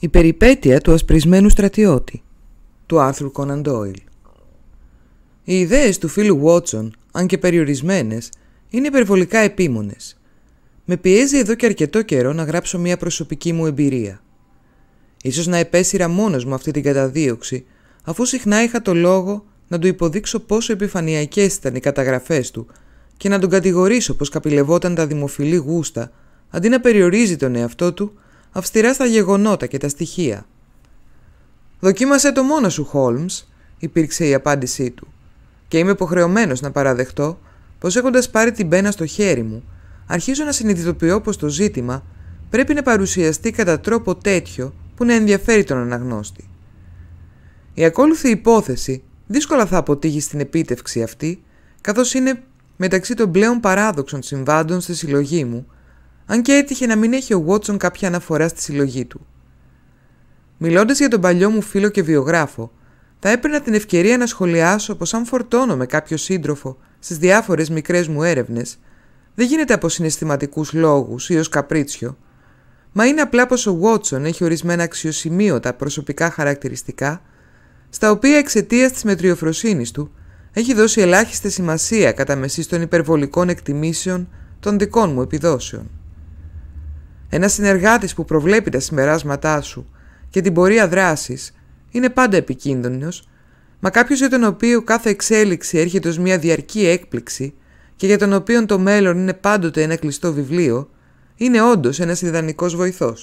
Η περιπέτεια του ασπρισμένου στρατιώτη του Άρθρου Κόναν Ντόιλ. Οι ιδέες του φίλου Βότσον, αν και περιορισμένες, είναι υπερβολικά επίμονες. Με πιέζει εδώ και αρκετό καιρό να γράψω μια προσωπική μου εμπειρία. Ίσως να επέσυρα μόνος μου αυτή την καταδίωξη, αφού συχνά είχα το λόγο να του υποδείξω πόσο επιφανειακές ήταν οι καταγραφές του και να τον κατηγορήσω πως καπηλευόταν τα δημοφιλή γούστα, αντί να περιορίζει τον εαυτό του αυστηρά στα γεγονότα και τα στοιχεία. «Δοκίμασέ το μόνος σου, Χόλμς», υπήρξε η απάντησή του. «Και είμαι υποχρεωμένος να παραδεχτώ πως έχοντας πάρει την πένα στο χέρι μου, αρχίζω να συνειδητοποιώ πως το ζήτημα πρέπει να παρουσιαστεί κατά τρόπο τέτοιο που να ενδιαφέρει τον αναγνώστη. Η ακόλουθη υπόθεση δύσκολα θα αποτύχει στην επίτευξη αυτή, καθώς είναι μεταξύ των πλέον παράδοξων συμβάντων στη συλλογή μου, αν και έτυχε να μην έχει ο Βότσον κάποια αναφορά στη συλλογή του. Μιλώντας για τον παλιό μου φίλο και βιογράφο, θα έπαιρνα την ευκαιρία να σχολιάσω πως αν φορτώνω με κάποιο σύντροφο στις διάφορες μικρές μου έρευνες, δεν γίνεται από συναισθηματικούς λόγους ή ως καπρίτσιο, μα είναι απλά πως ο Βότσον έχει ορισμένα αξιοσημείωτα προσωπικά χαρακτηριστικά, στα οποία εξαιτίας της μετριοφροσύνης του έχει δώσει ελάχιστη σημασία κατά μεσής των υπερβολικών εκτιμήσεων των δικών μου επιδόσεων. Ένας συνεργάτης που προβλέπει τα συμπεράσματά σου και την πορεία δράσης είναι πάντα επικίνδυνος, μα κάποιος για τον οποίο κάθε εξέλιξη έρχεται ως μια διαρκή έκπληξη και για τον οποίο το μέλλον είναι πάντοτε ένα κλειστό βιβλίο, είναι όντως ένας ιδανικός βοηθός.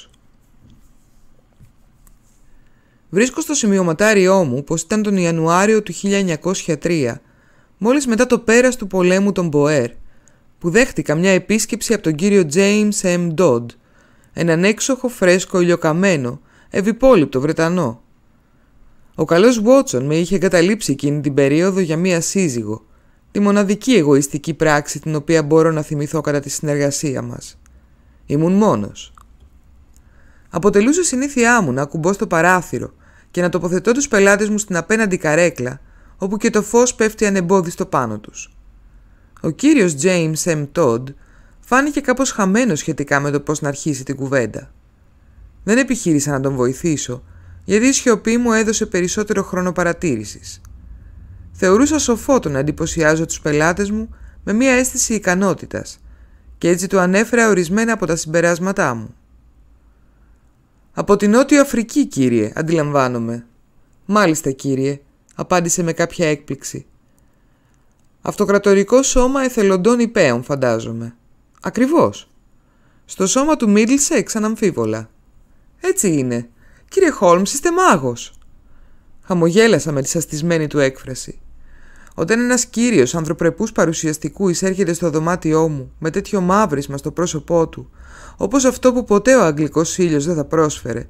Βρίσκω στο σημειωματάριό μου πως ήταν τον Ιανουάριο του 1903, μόλις μετά το πέρας του πολέμου των Μποέρ, που δέχτηκα μια επίσκεψη από τον κύριο James M. Dodd, έναν έξοχο φρέσκο ηλιοκαμένο, ευυπόλυπτο Βρετανό. Ο καλός Βότσον με είχε εγκαταλείψει εκείνη την περίοδο για μία σύζυγο, τη μοναδική εγωιστική πράξη την οποία μπορώ να θυμηθώ κατά τη συνεργασία μας. Ήμουν μόνος. Αποτελούσε συνήθειά μου να ακουμπώ στο παράθυρο και να τοποθετώ τους πελάτες μου στην απέναντι καρέκλα, όπου και το φως πέφτει ανεμπόδιστο πάνω τους. Ο κύριος James M. Todd φάνηκε κάπως χαμένος σχετικά με το πώς να αρχίσει την κουβέντα. Δεν επιχείρησα να τον βοηθήσω, γιατί η σιωπή μου έδωσε περισσότερο χρόνο παρατήρησης. Θεωρούσα σοφό το να εντυπωσιάζω τους πελάτες μου με μια αίσθηση ικανότητας και έτσι του ανέφερα ορισμένα από τα συμπεράσματά μου. «Από την ότι Αφρική, κύριε, αντιλαμβάνομαι». «Μάλιστα, κύριε», απάντησε με κάποια έκπληξη. «Αυτοκρατορικό σώμα εθελοντών υπέων, φαντάζομαι». Ακριβώς. Στο σώμα του μίλησε αναμφίβολα. Έτσι είναι. Κύριε Χόλμς, είστε μάγος. Χαμογέλασα με τη σαστισμένη του έκφραση. Όταν ένας κύριος ανθρωπρεπούς παρουσιαστικούς εισέρχεται στο δωμάτιό μου με τέτοιο μαύρισμα στο πρόσωπό του, όπως αυτό που ποτέ ο αγγλικός ήλιος δεν θα πρόσφερε,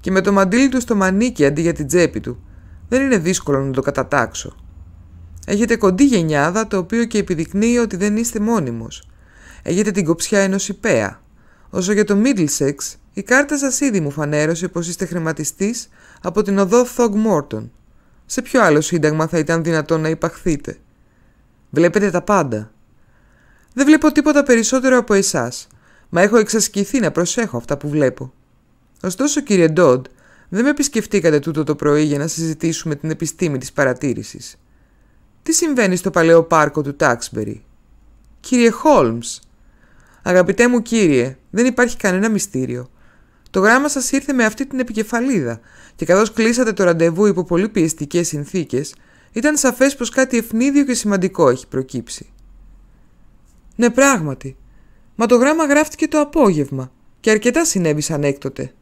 και με το μαντίλι του στο μανίκι αντί για την τσέπη του, δεν είναι δύσκολο να το κατατάξω. Έχετε κοντή γενιάδα, το οποίο και επιδεικνύει ότι δεν είστε μόνιμος έχετε την κοψιά ενός υπέα. Όσο για το Middlesex, η κάρτα σας ήδη μου φανέρωσε πως είστε χρηματιστής από την οδό Thog Μόρτον. Σε ποιο άλλο σύνταγμα θα ήταν δυνατόν να υπαχθείτε. Βλέπετε τα πάντα. Δεν βλέπω τίποτα περισσότερο από εσάς, μα έχω εξασκηθεί να προσέχω αυτά που βλέπω. Ωστόσο, κύριε Ντόντ, δεν με επισκεφτήκατε τούτο το πρωί για να συζητήσουμε την επιστήμη της παρατήρησης. Τι συμβαίνει στο παλαιό πάρκο του Τάξμπερι. Κύριε Χόλμς, Αγαπητέ μου κύριε, δεν υπάρχει κανένα μυστήριο. Το γράμμα σας ήρθε με αυτή την επικεφαλίδα και καθώς κλείσατε το ραντεβού υπό πολύ πιεστικές συνθήκες, ήταν σαφές πως κάτι ευνίδιο και σημαντικό έχει προκύψει. Ναι, πράγματι. Μα το γράμμα γράφτηκε το απόγευμα και αρκετά συνέβησαν έκτοτε.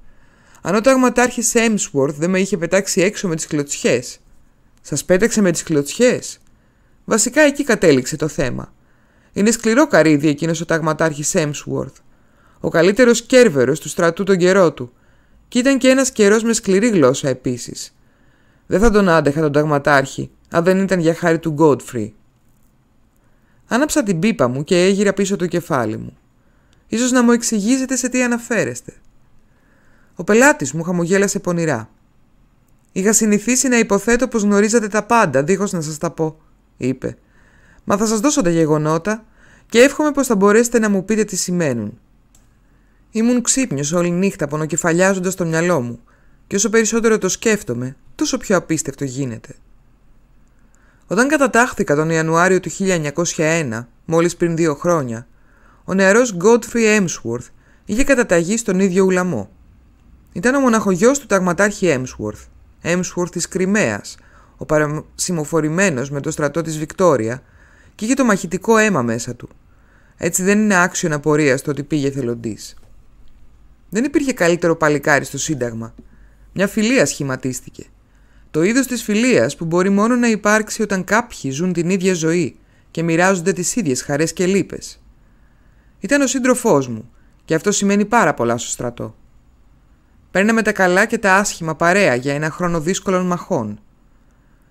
Αν ο ταγματάρχης Έμσουορθ δεν με είχε πετάξει έξω με τις κλωτσιές. Σας πέταξε με τις κλωτσιές. Βασικά εκεί κατέληξε το θέμα. Είναι σκληρό καρύδι εκείνος ο ταγματάρχης Έμσουορθ. Ο καλύτερος κέρβερος του στρατού τον καιρό του. Και ήταν και ένας καιρός με σκληρή γλώσσα επίσης. Δεν θα τον άντεχα τον ταγματάρχη, αν δεν ήταν για χάρη του Γκότφρι. Άναψα την πίπα μου και έγειρα πίσω το κεφάλι μου. Σω να μου εξηγήσετε σε τι αναφέρεστε. Ο πελάτης μου χαμογέλασε πονηρά. Είχα συνηθίσει να υποθέτω πως γνωρίζατε τα πάντα, δίχως να σας τα πω, είπε. Μα θα σας δώσω τα γεγονότα και εύχομαι πως θα μπορέσετε να μου πείτε τι σημαίνουν. Ήμουν ξύπνιος όλη νύχτα πονοκεφαλιάζοντας το μυαλό μου και όσο περισσότερο το σκέφτομαι, τόσο πιο απίστευτο γίνεται. Όταν κατατάχθηκα τον Ιανουάριο του 1901, μόλις πριν δύο χρόνια, ο νεαρός Godfrey Emsworth είχε καταταγεί στον ίδιο ουλαμό. Ήταν ο μοναχογιός του ταγματάρχη Emsworth, Emsworth της Κρυμαίας, ο παρασημοφορημένος με το στρατό της Βικτόρια και είχε το μαχητικό αίμα μέσα του. Έτσι δεν είναι να πορεία το ότι πήγε θελοντής. Δεν υπήρχε καλύτερο παλικάρι στο Σύνταγμα. Μια φιλία σχηματίστηκε. Το είδος της φιλίας που μπορεί μόνο να υπάρξει όταν κάποιοι ζουν την ίδια ζωή και μοιράζονται τις ίδιες χαρές και λύπες. Ήταν ο σύντροφός μου, και αυτό σημαίνει πάρα πολλά στο στρατό. Παίρναμε τα καλά και τα άσχημα παρέα για ένα χρόνο δύσκολων μαχών.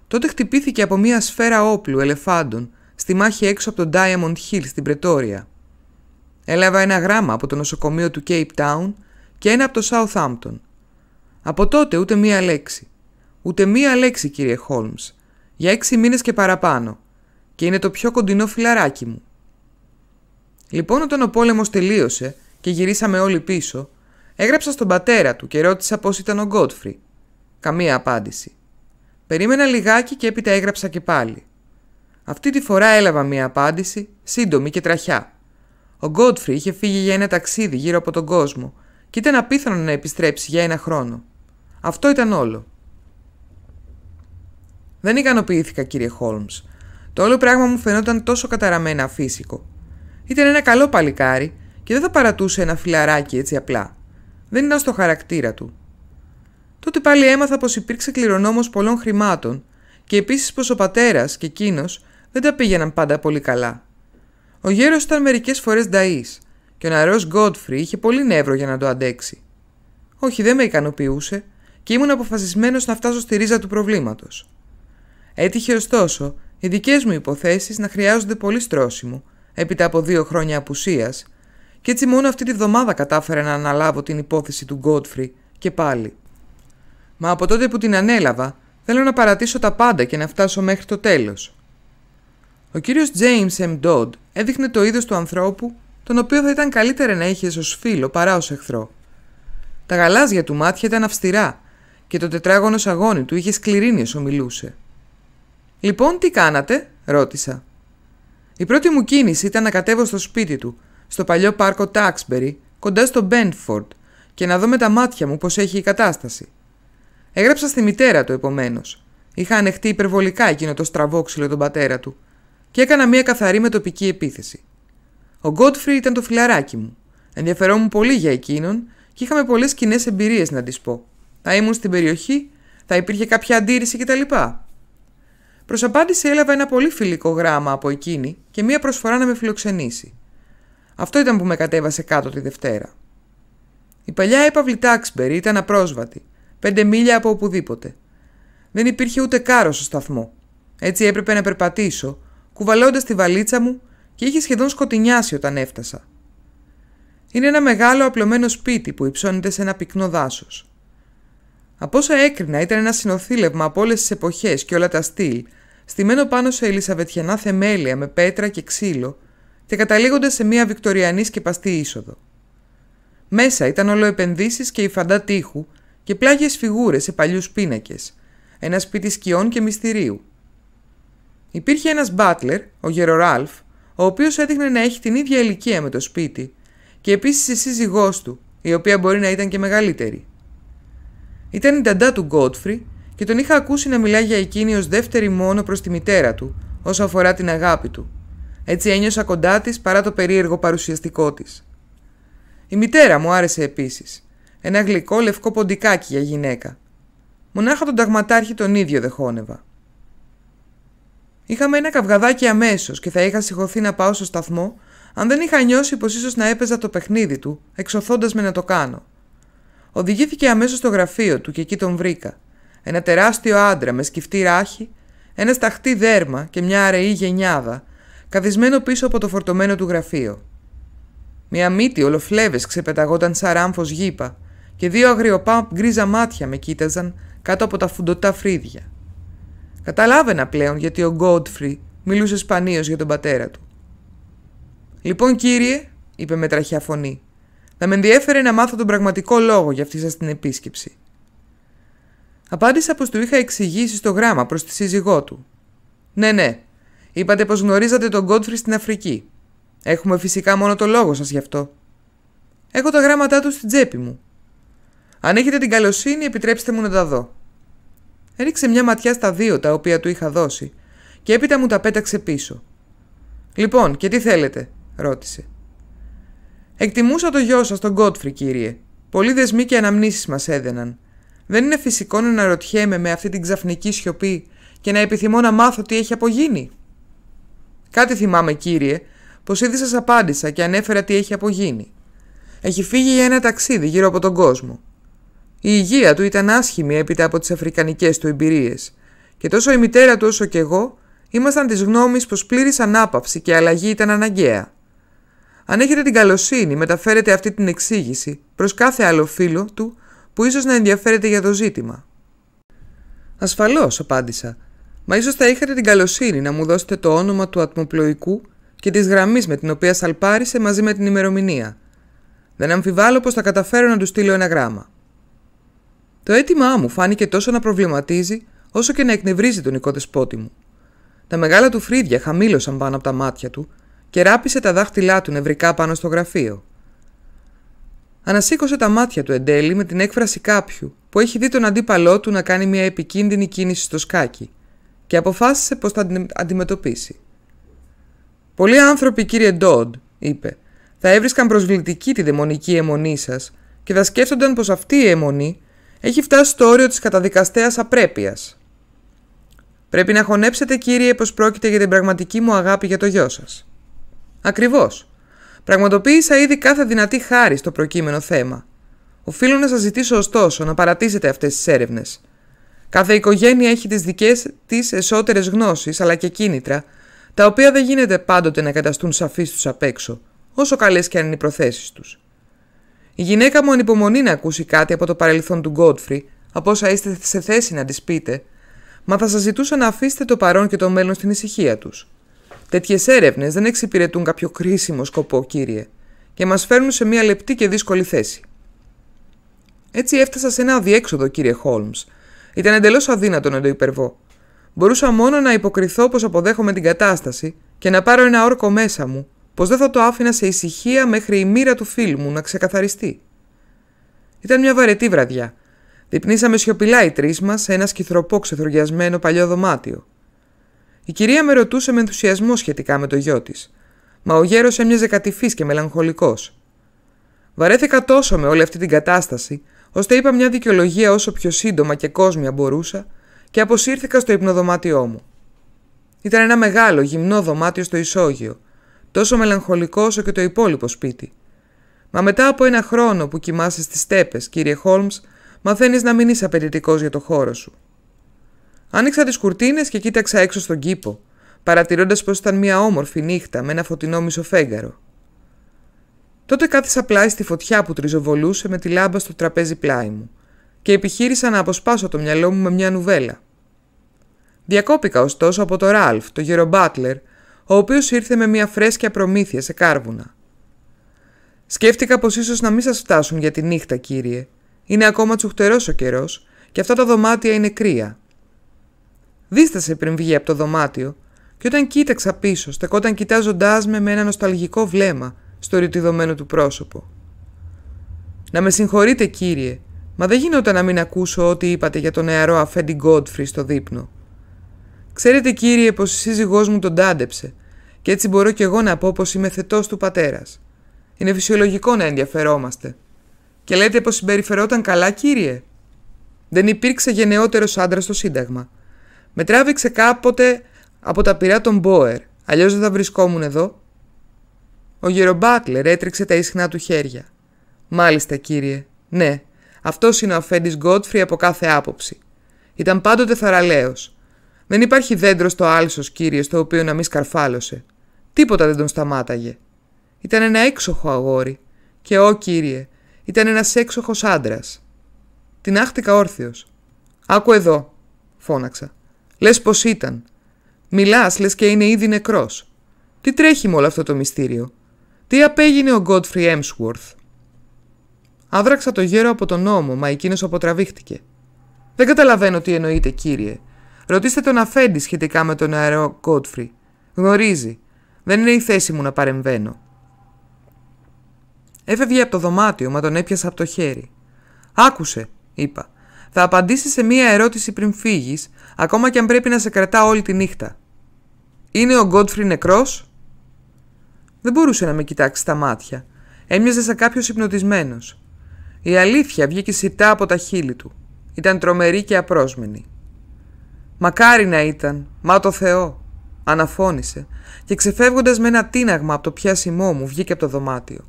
Τότε χτυπήθηκε από μια σφαίρα όπλου, ελεφάντων, στη μάχη έξω από το Diamond Hill στην Πρετόρια. Έλαβα ένα γράμμα από το νοσοκομείο του Cape Town και ένα από το Southampton. Από τότε ούτε μία λέξη. Ούτε μία λέξη, κύριε Χόλμς. Για έξι μήνες και παραπάνω. Και είναι το πιο κοντινό φιλαράκι μου. Λοιπόν, όταν ο πόλεμος τελείωσε και γυρίσαμε όλοι πίσω, έγραψα στον πατέρα του και ρώτησα πώς ήταν ο Γκότφρι. Καμία απάντηση. Περίμενα λιγάκι και έπειτα έγραψα και πάλι. Αυτή τη φορά έλαβα μία απάντηση, σύντομη και τραχιά. Ο Γκότφρι είχε φύγει για ένα ταξίδι γύρω από τον κόσμο και ήταν απίθανο να επιστρέψει για ένα χρόνο. Αυτό ήταν όλο. Δεν ικανοποιήθηκα, κύριε Χόλμ. Το όλο πράγμα μου φαινόταν τόσο καταραμένα αφύσικο. Ήταν ένα καλό παλικάρι και δεν θα παρατούσε ένα φιλαράκι έτσι απλά. Δεν ήταν στο χαρακτήρα του. Τότε πάλι έμαθα πως υπήρξε κληρονόμος πολλών χρημάτων και επίσης πως ο πατέρας και εκείνος δεν τα πήγαιναν πάντα πολύ καλά. Ο γέρος ήταν μερικές φορές νταΐς και ο νεαρός Γκότφρι είχε πολύ νεύρο για να το αντέξει. Όχι, δεν με ικανοποιούσε και ήμουν αποφασισμένος να φτάσω στη ρίζα του προβλήματος. Έτυχε ωστόσο οι δικές μου υποθέσεις να χρειάζονται πολύ στρώσιμο, έπειτα από δύο χρόνια απουσίας, και έτσι μόνο αυτή τη βδομάδα κατάφερα να αναλάβω την υπόθεση του Γκότφρι και πάλι. Μα από τότε που την ανέλαβα, θέλω να παρατήσω τα πάντα και να φτάσω μέχρι το τέλος. Ο κύριος James M. Dodd έδειχνε το είδος του ανθρώπου, τον οποίο θα ήταν καλύτερα να είχες ως φίλο παρά ως εχθρό. Τα γαλάζια του μάτια ήταν αυστηρά και το τετράγωνος σαγόνι του είχε σκληρίνει όσο μιλούσε. «Λοιπόν, τι κάνατε» ρώτησα. Η πρώτη μου κίνηση ήταν να κατέβω στο σπίτι του, στο παλιό πάρκο Τάξμπερι, κοντά στο Μπέντφορντ και να δω με τα μάτια μου πώς έχει η κατάσταση. Έγραψα στη μητέρα του επομένως. Είχα ανεχτεί υπερβολικά εκείνο το στραβόξυλο τον πατέρα του και έκανα μια καθαρή με τοπική επίθεση. Ο Γκότφρι ήταν το φιλαράκι μου. Ενδιαφερόμουν πολύ για εκείνον και είχαμε πολλές κοινές εμπειρίες να της πω. Θα ήμουν στην περιοχή, θα υπήρχε κάποια αντίρρηση κτλ. Προς απάντηση έλαβα ένα πολύ φιλικό γράμμα από εκείνη και μία προσφορά να με φιλοξενήσει. Αυτό ήταν που με κατέβασε κάτω τη Δευτέρα. Η παλιά έπαυλη Τάξμπερι ήταν απρόσβατη, πέντε μίλια από οπουδήποτε. Δεν υπήρχε ούτε κάρος στο σταθμό. Έτσι έπρεπε να περπατήσω κουβαλώντας τη βαλίτσα μου και είχε σχεδόν σκοτεινιάσει όταν έφτασα. Είναι ένα μεγάλο απλωμένο σπίτι που υψώνεται σε ένα πυκνό δάσος. Από όσα έκρινα ήταν ένα συνοθήλευμα από όλες τις εποχές και όλα τα στυλ, στημένο πάνω σε ελισαβετιανά θεμέλια με πέτρα και ξύλο και καταλήγοντας σε μια βικτοριανή σκεπαστή είσοδο. Μέσα ήταν όλο επενδύσεις και υφαντά τείχου και πλάγιες φιγούρες σε παλιούς πίνακες, ένα σπίτι σκιών και μυστηρίου. Υπήρχε ένας μπάτλερ, ο Γεροράλφ, ο οποίος έδειχνε να έχει την ίδια ηλικία με το σπίτι και επίσης η σύζυγός του, η οποία μπορεί να ήταν και μεγαλύτερη. Ήταν η ταντά του Γκότφρι και τον είχα ακούσει να μιλάει για εκείνη ως δεύτερη μόνο προς τη μητέρα του, όσο αφορά την αγάπη του. Έτσι ένιωσα κοντά της παρά το περίεργο παρουσιαστικό της. Η μητέρα μου άρεσε επίσης. Ένα γλυκό λευκό ποντικάκι για γυναίκα. Μονάχα τον ταγματάρχη τον ίδιο δεχόνευα. Είχαμε ένα καυγαδάκι αμέσως και θα είχα συγχωθεί να πάω στο σταθμό, αν δεν είχα νιώσει πως ίσως να έπαιζα το παιχνίδι του, εξωθώντας με να το κάνω. Οδηγήθηκε αμέσως στο γραφείο του και εκεί τον βρήκα. Ένα τεράστιο άντρα με σκυφτή ράχη, ένα σταχτή δέρμα και μια αραιή γενιάδα, καθισμένο πίσω από το φορτωμένο του γραφείο. Μια μύτη ολοφλέβες ξεπεταγόταν σαν ράμφος γήπα, και δύο αγριοπά γκρίζα μάτια με κοίταζαν κάτω από τα φουντωτά φρύδια. Καταλάβαινα πλέον γιατί ο Γκόντφρι μιλούσε σπανίως για τον πατέρα του. Λοιπόν, κύριε, είπε με τραχιά φωνή, θα με ενδιέφερε να μάθω τον πραγματικό λόγο για αυτή σας την επίσκεψη. Απάντησα πως του είχα εξηγήσει στο γράμμα προς τη σύζυγό του. Ναι, ναι, είπατε πως γνωρίζατε τον Γκόντφρι στην Αφρική. Έχουμε φυσικά μόνο το λόγο σας γι' αυτό. Έχω τα γράμματά του στην τσέπη μου. Αν έχετε την καλοσύνη, επιτρέψτε μου να τα δω. Έριξε μια ματιά στα δύο τα οποία του είχα δώσει και έπειτα μου τα πέταξε πίσω. Λοιπόν, και τι θέλετε, ρώτησε. Εκτιμούσα το γιο σας τον Κότφρι, κύριε. Πολλοί δεσμοί και αναμνήσεις μας έδαιναν. Δεν είναι φυσικό να αναρωτιέμαι με αυτή την ξαφνική σιωπή και να επιθυμώ να μάθω τι έχει απογίνει. Κάτι θυμάμαι, κύριε, πως ήδη σας απάντησα και ανέφερα τι έχει απογίνει. Έχει φύγει για ένα ταξίδι γύρω από τον κόσμο. Η υγεία του ήταν άσχημη έπειτα από τις αφρικανικές του εμπειρίες. Και τόσο η μητέρα του όσο και εγώ ήμασταν της γνώμης πως πλήρης ανάπαυση και αλλαγή ήταν αναγκαία. Αν έχετε την καλοσύνη, μεταφέρετε αυτή την εξήγηση προς κάθε άλλο φίλο του που ίσως να ενδιαφέρεται για το ζήτημα. Ασφαλώς, απάντησα. Μα ίσως θα είχατε την καλοσύνη να μου δώσετε το όνομα του ατμοπλοϊκού και της γραμμής με την οποία σαλπάρισε μαζί με την ημερομηνία. Δεν αμφιβάλλω πως θα καταφέρω να του στείλω ένα γράμμα. Το αίτημά μου φάνηκε τόσο να προβληματίζει, όσο και να εκνευρίζει τον οικοδεσπότη μου. Τα μεγάλα του φρύδια χαμήλωσαν πάνω από τα μάτια του και ράπισε τα δάχτυλά του νευρικά πάνω στο γραφείο. Ανασήκωσε τα μάτια του εν τέλει με την έκφραση κάποιου που έχει δει τον αντίπαλό του να κάνει μια επικίνδυνη κίνηση στο σκάκι και αποφάσισε πως θα την αντιμετωπίσει. «Πολλοί άνθρωποι, κύριε Ντόντ», είπε, «θα έβρισκαν προσβλητική τη δαιμονική αιμονή σας και θα σκέφτονταν πως αυτή η αιμονή έχει φτάσει στο όριο της καταδικαστέας απρέπειας. Πρέπει να χωνέψετε κύριε πως πρόκειται για την πραγματική μου αγάπη για το γιο σας. Ακριβώς. Πραγματοποίησα ήδη κάθε δυνατή χάρη στο προκείμενο θέμα. Οφείλω να σας ζητήσω ωστόσο να παρατήσετε αυτές τις έρευνες. Κάθε οικογένεια έχει τις δικές της εσωτερές γνώσεις αλλά και κίνητρα, τα οποία δεν γίνεται πάντοτε να καταστούν σαφείς τους απ' έξω, όσο καλές και αν είναι οι προθέσεις τους. Η γυναίκα μου ανυπομονεί να ακούσει κάτι από το παρελθόν του Γκότφρι από όσα είστε σε θέση να της πείτε, μα θα σας ζητούσα να αφήσετε το παρόν και το μέλλον στην ησυχία τους. Τέτοιες έρευνες δεν εξυπηρετούν κάποιο κρίσιμο σκοπό, κύριε, και μας φέρνουν σε μια λεπτή και δύσκολη θέση. Έτσι έφτασα σε ένα αδιέξοδο, κύριε Χόλμ. Ήταν εντελώς αδύνατο να το υπερβώ. Μπορούσα μόνο να υποκριθώ πως αποδέχομαι την κατάσταση και να πάρω ένα όρκο μέσα μου πως δεν θα το άφηνα σε ησυχία μέχρι η μοίρα του φίλου μου να ξεκαθαριστεί. Ήταν μια βαρετή βραδιά. Διπνήσαμε σιωπηλά οι τρεις μας σε ένα σκυθροπό ξεθρογιασμένο παλιό δωμάτιο. Η κυρία με ρωτούσε με ενθουσιασμό σχετικά με το γιο της, μα ο γέρος έμοιαζε κατηφής και μελαγχολικός. Βαρέθηκα τόσο με όλη αυτή την κατάσταση, ώστε είπα μια δικαιολογία όσο πιο σύντομα και κόσμια μπορούσα και αποσύρθηκα στο υπνοδωμάτιό μου. Ήταν ένα μεγάλο γυμνό δωμάτιο στο ισόγειο, τόσο μελαγχολικό όσο και το υπόλοιπο σπίτι. Μα μετά από ένα χρόνο που κοιμάσαι στις στέπες κύριε Χόλμ, μαθαίνεις να μην είσαι απαιτητικός για το χώρο σου. Άνοιξα τις κουρτίνες και κοίταξα έξω στον κήπο, παρατηρώντας πως ήταν μια όμορφη νύχτα με ένα φωτεινό μισοφέγγαρο. Τότε κάθισα πλάι στη φωτιά που τριζοβολούσε με τη λάμπα στο τραπέζι πλάι μου και επιχείρησα να αποσπάσω το μυαλό μου με μια νουβέλα. Διακόπηκα ωστόσο από το Ράλφ, το γερο ο οποίος ήρθε με μια φρέσκια προμήθεια σε κάρβουνα. Σκέφτηκα πως ίσως να μην σας φτάσουν για τη νύχτα, κύριε. Είναι ακόμα τσουχτερός ο καιρός και αυτά τα δωμάτια είναι κρύα. Δίστασε πριν βγει από το δωμάτιο και όταν κοίταξα πίσω, στεκόταν κοιτάζοντάς με με ένα νοσταλγικό βλέμμα στο ρητιδωμένο του πρόσωπο. Να με συγχωρείτε, κύριε, μα δεν γινόταν να μην ακούσω ό,τι είπατε για τον νεαρό αφέντη Γκόντφρι στο δείπνο. Ξέρετε κύριε πως η σύζυγός μου τον τάντεψε και έτσι μπορώ κι εγώ να πω πως είμαι θετός του πατέρας. Είναι φυσιολογικό να ενδιαφερόμαστε. Και λέτε πως συμπεριφερόταν καλά κύριε. Δεν υπήρξε γενναιότερος άντρας στο Σύνταγμα. Με τράβηξε κάποτε από τα πυρά των Μπόερ, αλλιώς δεν θα βρισκόμουν εδώ. Ο γερομπάτλερ έτριξε τα ίσχνα του χέρια. Μάλιστα κύριε, ναι, αυτός είναι ο αφέντης Γκότφρι από κάθε άποψη. Ήταν πάντοτε θαραλέος δεν υπάρχει δέντρο στο άλσο, κύριε, στο οποίο να μη σκαρφάλωσε. Τίποτα δεν τον σταμάταγε. Ήταν ένα έξοχο αγόρι. Και ο κύριε, ήταν ένας έξοχος άντρας. Την άχτηκα όρθιος. Άκου εδώ, φώναξα. Λες πως ήταν. Μιλάς, λες και είναι ήδη νεκρός. Τι τρέχει με όλο αυτό το μυστήριο. Τι απέγινε ο Godfrey Emsworth. Άδραξα το γέρο από τον νόμο, μα εκείνος αποτραβήχτηκε. Δεν καταλαβαίνω τι εννοείται, κύριε, Ρωτήστε τον Αφέντη σχετικά με τον αερό Γκότφρι. Γνωρίζει. Δεν είναι η θέση μου να παρεμβαίνω. Έφευγε από το δωμάτιο, μα τον έπιασα από το χέρι. Άκουσε, είπα. Θα απαντήσει σε μία ερώτηση πριν φύγεις, ακόμα και αν πρέπει να σε κρατά όλη τη νύχτα. Είναι ο Γκότφρι νεκρός. Δεν μπορούσε να με κοιτάξει στα μάτια. Έμοιαζε σαν κάποιος υπνοτισμένος. Η αλήθεια βγήκε σιτά από τα χείλη του. Ήταν τρομερή και απρόσμενη. Μακάρι να ήταν, μα το Θεό, αναφώνησε και ξεφεύγοντας με ένα τίναγμα από το πιάσιμό μου βγήκε από το δωμάτιο.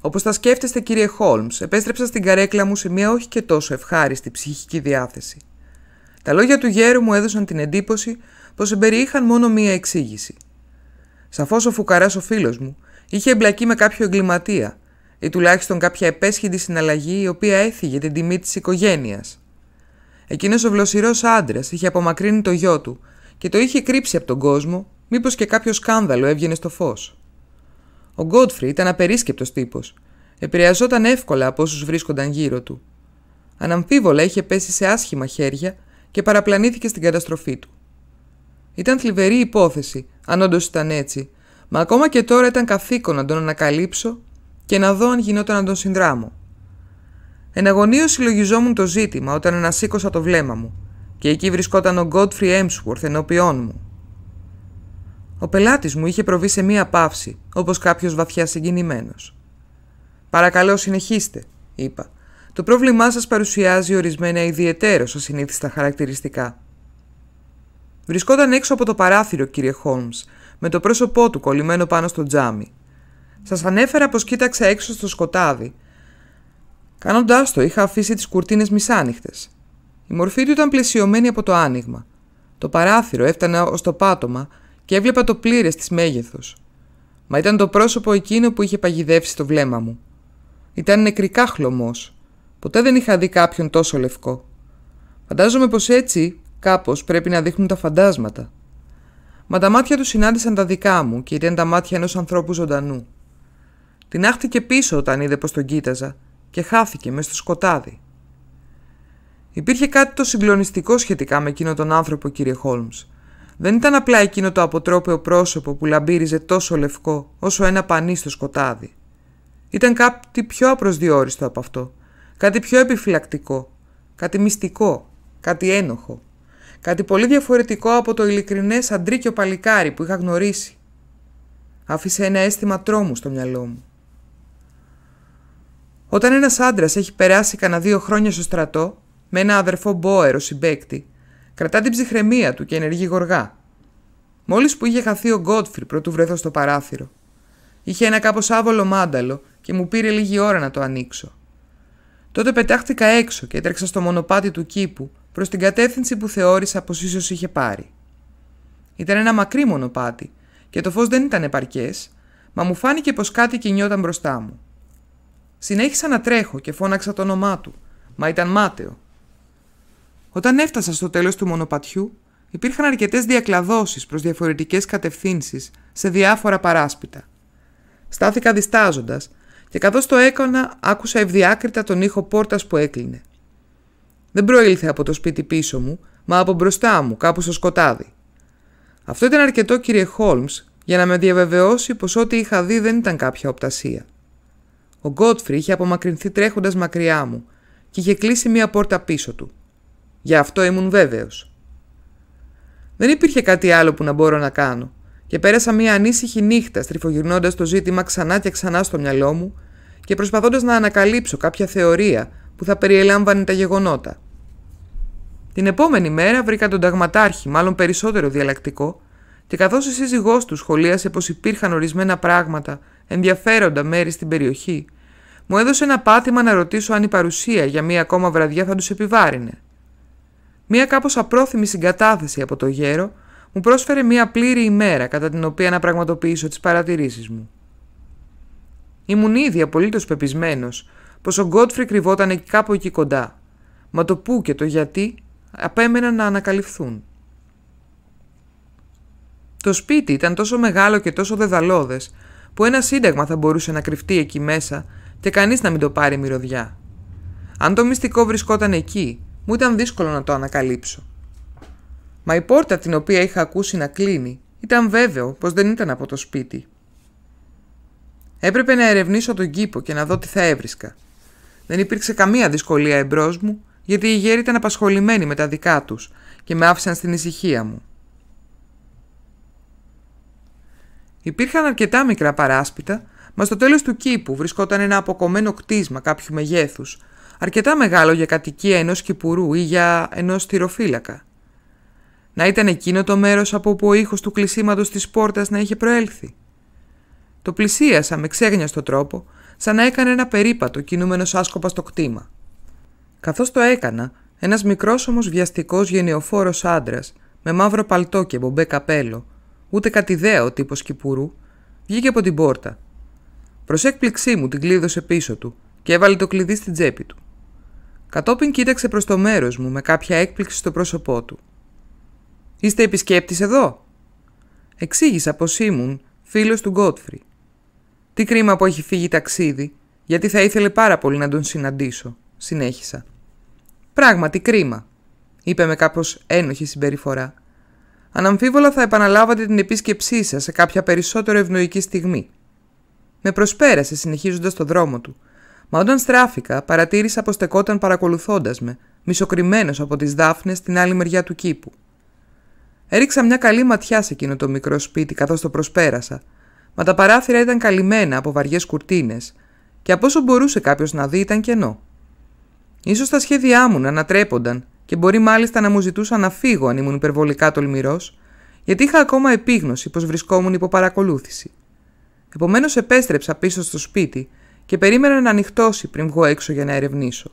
Όπω τα σκέφτεστε, κύριε Χόλμ, επέστρεψα στην καρέκλα μου σε μια όχι και τόσο ευχάριστη ψυχική διάθεση. Τα λόγια του γέρου μου έδωσαν την εντύπωση πως εμπεριείχαν μόνο μία εξήγηση. Σαφώς ο φουκαράς ο φίλος μου είχε εμπλακεί με κάποιο εγκληματία ή τουλάχιστον κάποια επέσχυντη συναλλαγή η οποία έφυγε την τιμή της οικογένειας. Εκείνος ο βλοσιρός άντρας είχε απομακρύνει το γιο του και το είχε κρύψει από τον κόσμο, μήπως και κάποιο σκάνδαλο έβγαινε στο φως. Ο Γκότφρι ήταν απερίσκεπτος τύπος. Επηρεαζόταν εύκολα από όσους βρίσκονταν γύρω του. Αναμφίβολα είχε πέσει σε άσχημα χέρια και παραπλανήθηκε στην καταστροφή του. Ήταν θλιβερή υπόθεση, αν όντως ήταν έτσι, μα ακόμα και τώρα ήταν καθήκον να τον ανακαλύψω και να δω αν γινόταν να τον συνδράμω. Εναγωνίω συλλογιζόμουν το ζήτημα όταν ανασήκωσα το βλέμμα μου και εκεί βρισκόταν ο Godfrey Έμσουορθ ενώπιόν μου. Ο πελάτης μου είχε προβεί σε μία παύση, όπως κάποιος βαθιά συγκινημένος. Παρακαλώ, συνεχίστε, είπα. Το πρόβλημά σας παρουσιάζει ορισμένα ιδιαιτέρως ασυνήθιστα χαρακτηριστικά. Βρισκόταν έξω από το παράθυρο, κύριε Χόλμ, με το πρόσωπό του κολλημένο πάνω στο τζάμι. Σας ανέφερα πως κοίταξα έξω στο σκοτάδι Κάνοντάς το, είχα αφήσει τις κουρτίνες μισάνυχτες. Η μορφή του ήταν πλαισιωμένη από το άνοιγμα. Το παράθυρο έφτανε ως το πάτωμα και έβλεπα το πλήρες της μέγεθος. Μα ήταν το πρόσωπο εκείνο που είχε παγιδεύσει το βλέμμα μου. Ήταν νεκρικά χλωμός. Ποτέ δεν είχα δει κάποιον τόσο λευκό. Φαντάζομαι πως έτσι κάπως πρέπει να δείχνουν τα φαντάσματα. Μα τα μάτια τους συνάντησαν τα δικά μου και ήταν τα μάτια ενός ανθρώπου ζωντανού. Την άχτηκε πίσω όταν είδε πως τον κοίταζα και χάθηκε μες στο σκοτάδι. Υπήρχε κάτι το συγκλονιστικό σχετικά με εκείνο τον άνθρωπο, κύριε Χόλμ. Δεν ήταν απλά εκείνο το αποτρόπαιο πρόσωπο που λαμπύριζε τόσο λευκό όσο ένα πανί στο σκοτάδι. Ήταν κάτι πιο απροσδιόριστο από αυτό. Κάτι πιο επιφυλακτικό. Κάτι μυστικό. Κάτι ένοχο. Κάτι πολύ διαφορετικό από το ειλικρινές αντρίκιο παλικάρι που είχα γνωρίσει. Άφησε ένα αίσθημα τρόμου στο μυαλό μου. Όταν ένας άντρας έχει περάσει κανένα δύο χρόνια στο στρατό, με ένα αδερφό μπόερο συμπέκτη, κρατά την ψυχραιμία του και ενεργεί γοργά. Μόλις που είχε χαθεί ο Γκότφρι πρωτού βρεθώ στο παράθυρο. Είχε ένα κάπως άβολο μάνταλο και μου πήρε λίγη ώρα να το ανοίξω. Τότε πετάχτηκα έξω και έτρεξα στο μονοπάτι του κήπου προς την κατεύθυνση που θεώρησα πως ίσως είχε πάρει. Ήταν ένα μακρύ μονοπάτι και το φως δεν ήταν επαρκές, μα μου φάνηκε πως κάτι κινιόταν μπροστά μου. Συνέχισα να τρέχω και φώναξα το όνομά του, μα ήταν μάταιο. Όταν έφτασα στο τέλος του μονοπατιού, υπήρχαν αρκετές διακλαδώσεις προς διαφορετικές κατευθύνσεις σε διάφορα παράσπιτα. Στάθηκα διστάζοντας και καθώς το έκανα άκουσα ευδιάκριτα τον ήχο πόρτας που έκλεινε. Δεν προήλθε από το σπίτι πίσω μου, μα από μπροστά μου, κάπου στο σκοτάδι. Αυτό ήταν αρκετό κύριε Χόλμ για να με διαβεβαιώσει πως ό,τι είχα δει δεν ήταν κάποια οπτασία. Ο Γκότφρι είχε απομακρυνθεί τρέχοντας μακριά μου και είχε κλείσει μία πόρτα πίσω του. Γι' αυτό ήμουν βέβαιος. Δεν υπήρχε κάτι άλλο που να μπορώ να κάνω και πέρασα μία ανήσυχη νύχτα στριφογυρνώντας το ζήτημα ξανά και ξανά στο μυαλό μου και προσπαθώντας να ανακαλύψω κάποια θεωρία που θα περιελάμβανε τα γεγονότα. Την επόμενη μέρα βρήκα τον ταγματάρχη, μάλλον περισσότερο διαλλακτικό, και καθώς η σύζυγός του σχολίασε πως υπήρχαν ορισμένα πράγματα ενδιαφέροντα μέρη στην περιοχή, μου έδωσε ένα πάτημα να ρωτήσω αν η παρουσία για μία ακόμα βραδιά θα τους επιβάρυνε. Μία κάπως απρόθυμη συγκατάθεση από το γέρο μου πρόσφερε μία πλήρη ημέρα κατά την οποία να πραγματοποιήσω τις παρατηρήσεις μου. Ήμουν ήδη απολύτως πεπισμένος πως ο Γκότφρι κρυβόταν εκεί κάπου εκεί κοντά, μα το πού και το γιατί απέμεναν να ανακαλυφθούν. Το σπίτι ήταν τόσο μεγάλο και τόσο δεδαλώδες που ένα σύνταγμα θα μπορούσε να κρυφτεί εκεί μέσα και κανείς να μην το πάρει μυρωδιά. Αν το μυστικό βρισκόταν εκεί, μου ήταν δύσκολο να το ανακαλύψω. Μα η πόρτα την οποία είχα ακούσει να κλείνει ήταν βέβαιο πως δεν ήταν από το σπίτι. Έπρεπε να ερευνήσω τον κήπο και να δω τι θα έβρισκα. Δεν υπήρξε καμία δυσκολία εμπρός μου, γιατί οι γέροι ήταν απασχολημένοι με τα δικά τους και με άφησαν στην ησυχία μου. Υπήρχαν αρκετά μικρά παράσπιτα Μα στο τέλος του κήπου βρισκόταν ένα αποκομμένο κτίσμα κάποιου μεγέθους, αρκετά μεγάλο για κατοικία ενός κυπουρού ή για ενός τυροφύλακα. Να ήταν εκείνο το μέρος από όπου ο ήχος του κλεισίματος της πόρτας να είχε προέλθει. Το πλησίασα με ξέγνιαστο τρόπο, σαν να έκανε ένα περίπατο κινούμενος άσκοπα στο κτήμα. Καθώς το έκανα, ένας μικρός όμως βιαστικός γενεοφόρο άντρας, με μαύρο παλτό και μπομπέ καπέλο, ούτε κατηδαίο τύπος κυπουρού, βγήκε από την πόρτα Προς έκπληξή μου την κλείδωσε πίσω του και έβαλε το κλειδί στην τσέπη του. Κατόπιν κοίταξε προς το μέρος μου με κάποια έκπληξη στο πρόσωπό του. Είστε επισκέπτης εδώ, Εξήγησα πως ήμουν φίλος του Γκότφρι. Τι κρίμα που έχει φύγει ταξίδι, γιατί θα ήθελε πάρα πολύ να τον συναντήσω, συνέχισα. Πράγματι κρίμα, είπε με κάπως ένοχη συμπεριφορά. Αναμφίβολα θα επαναλάβατε την επίσκεψή σας σε κάποια περισσότερο ευνοϊκή στιγμή. Με προσπέρασε συνεχίζοντας το δρόμο του. Μα όταν στράφηκα, παρατήρησα πως στεκόταν παρακολουθώντας με, μισοκριμένο από τις δάφνες στην άλλη μεριά του κήπου. Έριξα μια καλή ματιά σε εκείνο το μικρό σπίτι καθώς το προσπέρασα, μα τα παράθυρα ήταν καλυμμένα από βαριές κουρτίνες, και από όσο μπορούσε κάποιος να δει ήταν κενό. σω τα σχέδιά μου να ανατρέπονταν και μπορεί μάλιστα να μου ζητούσαν να φύγω αν ήμουν υπερβολικά τολμηρός, γιατί είχα ακόμα επίγνωση πως βρισκόμουν υπό παρακολούθηση. Επομένως επέστρεψα πίσω στο σπίτι και περίμενα να ανοιχτώσει πριν βγω έξω για να ερευνήσω.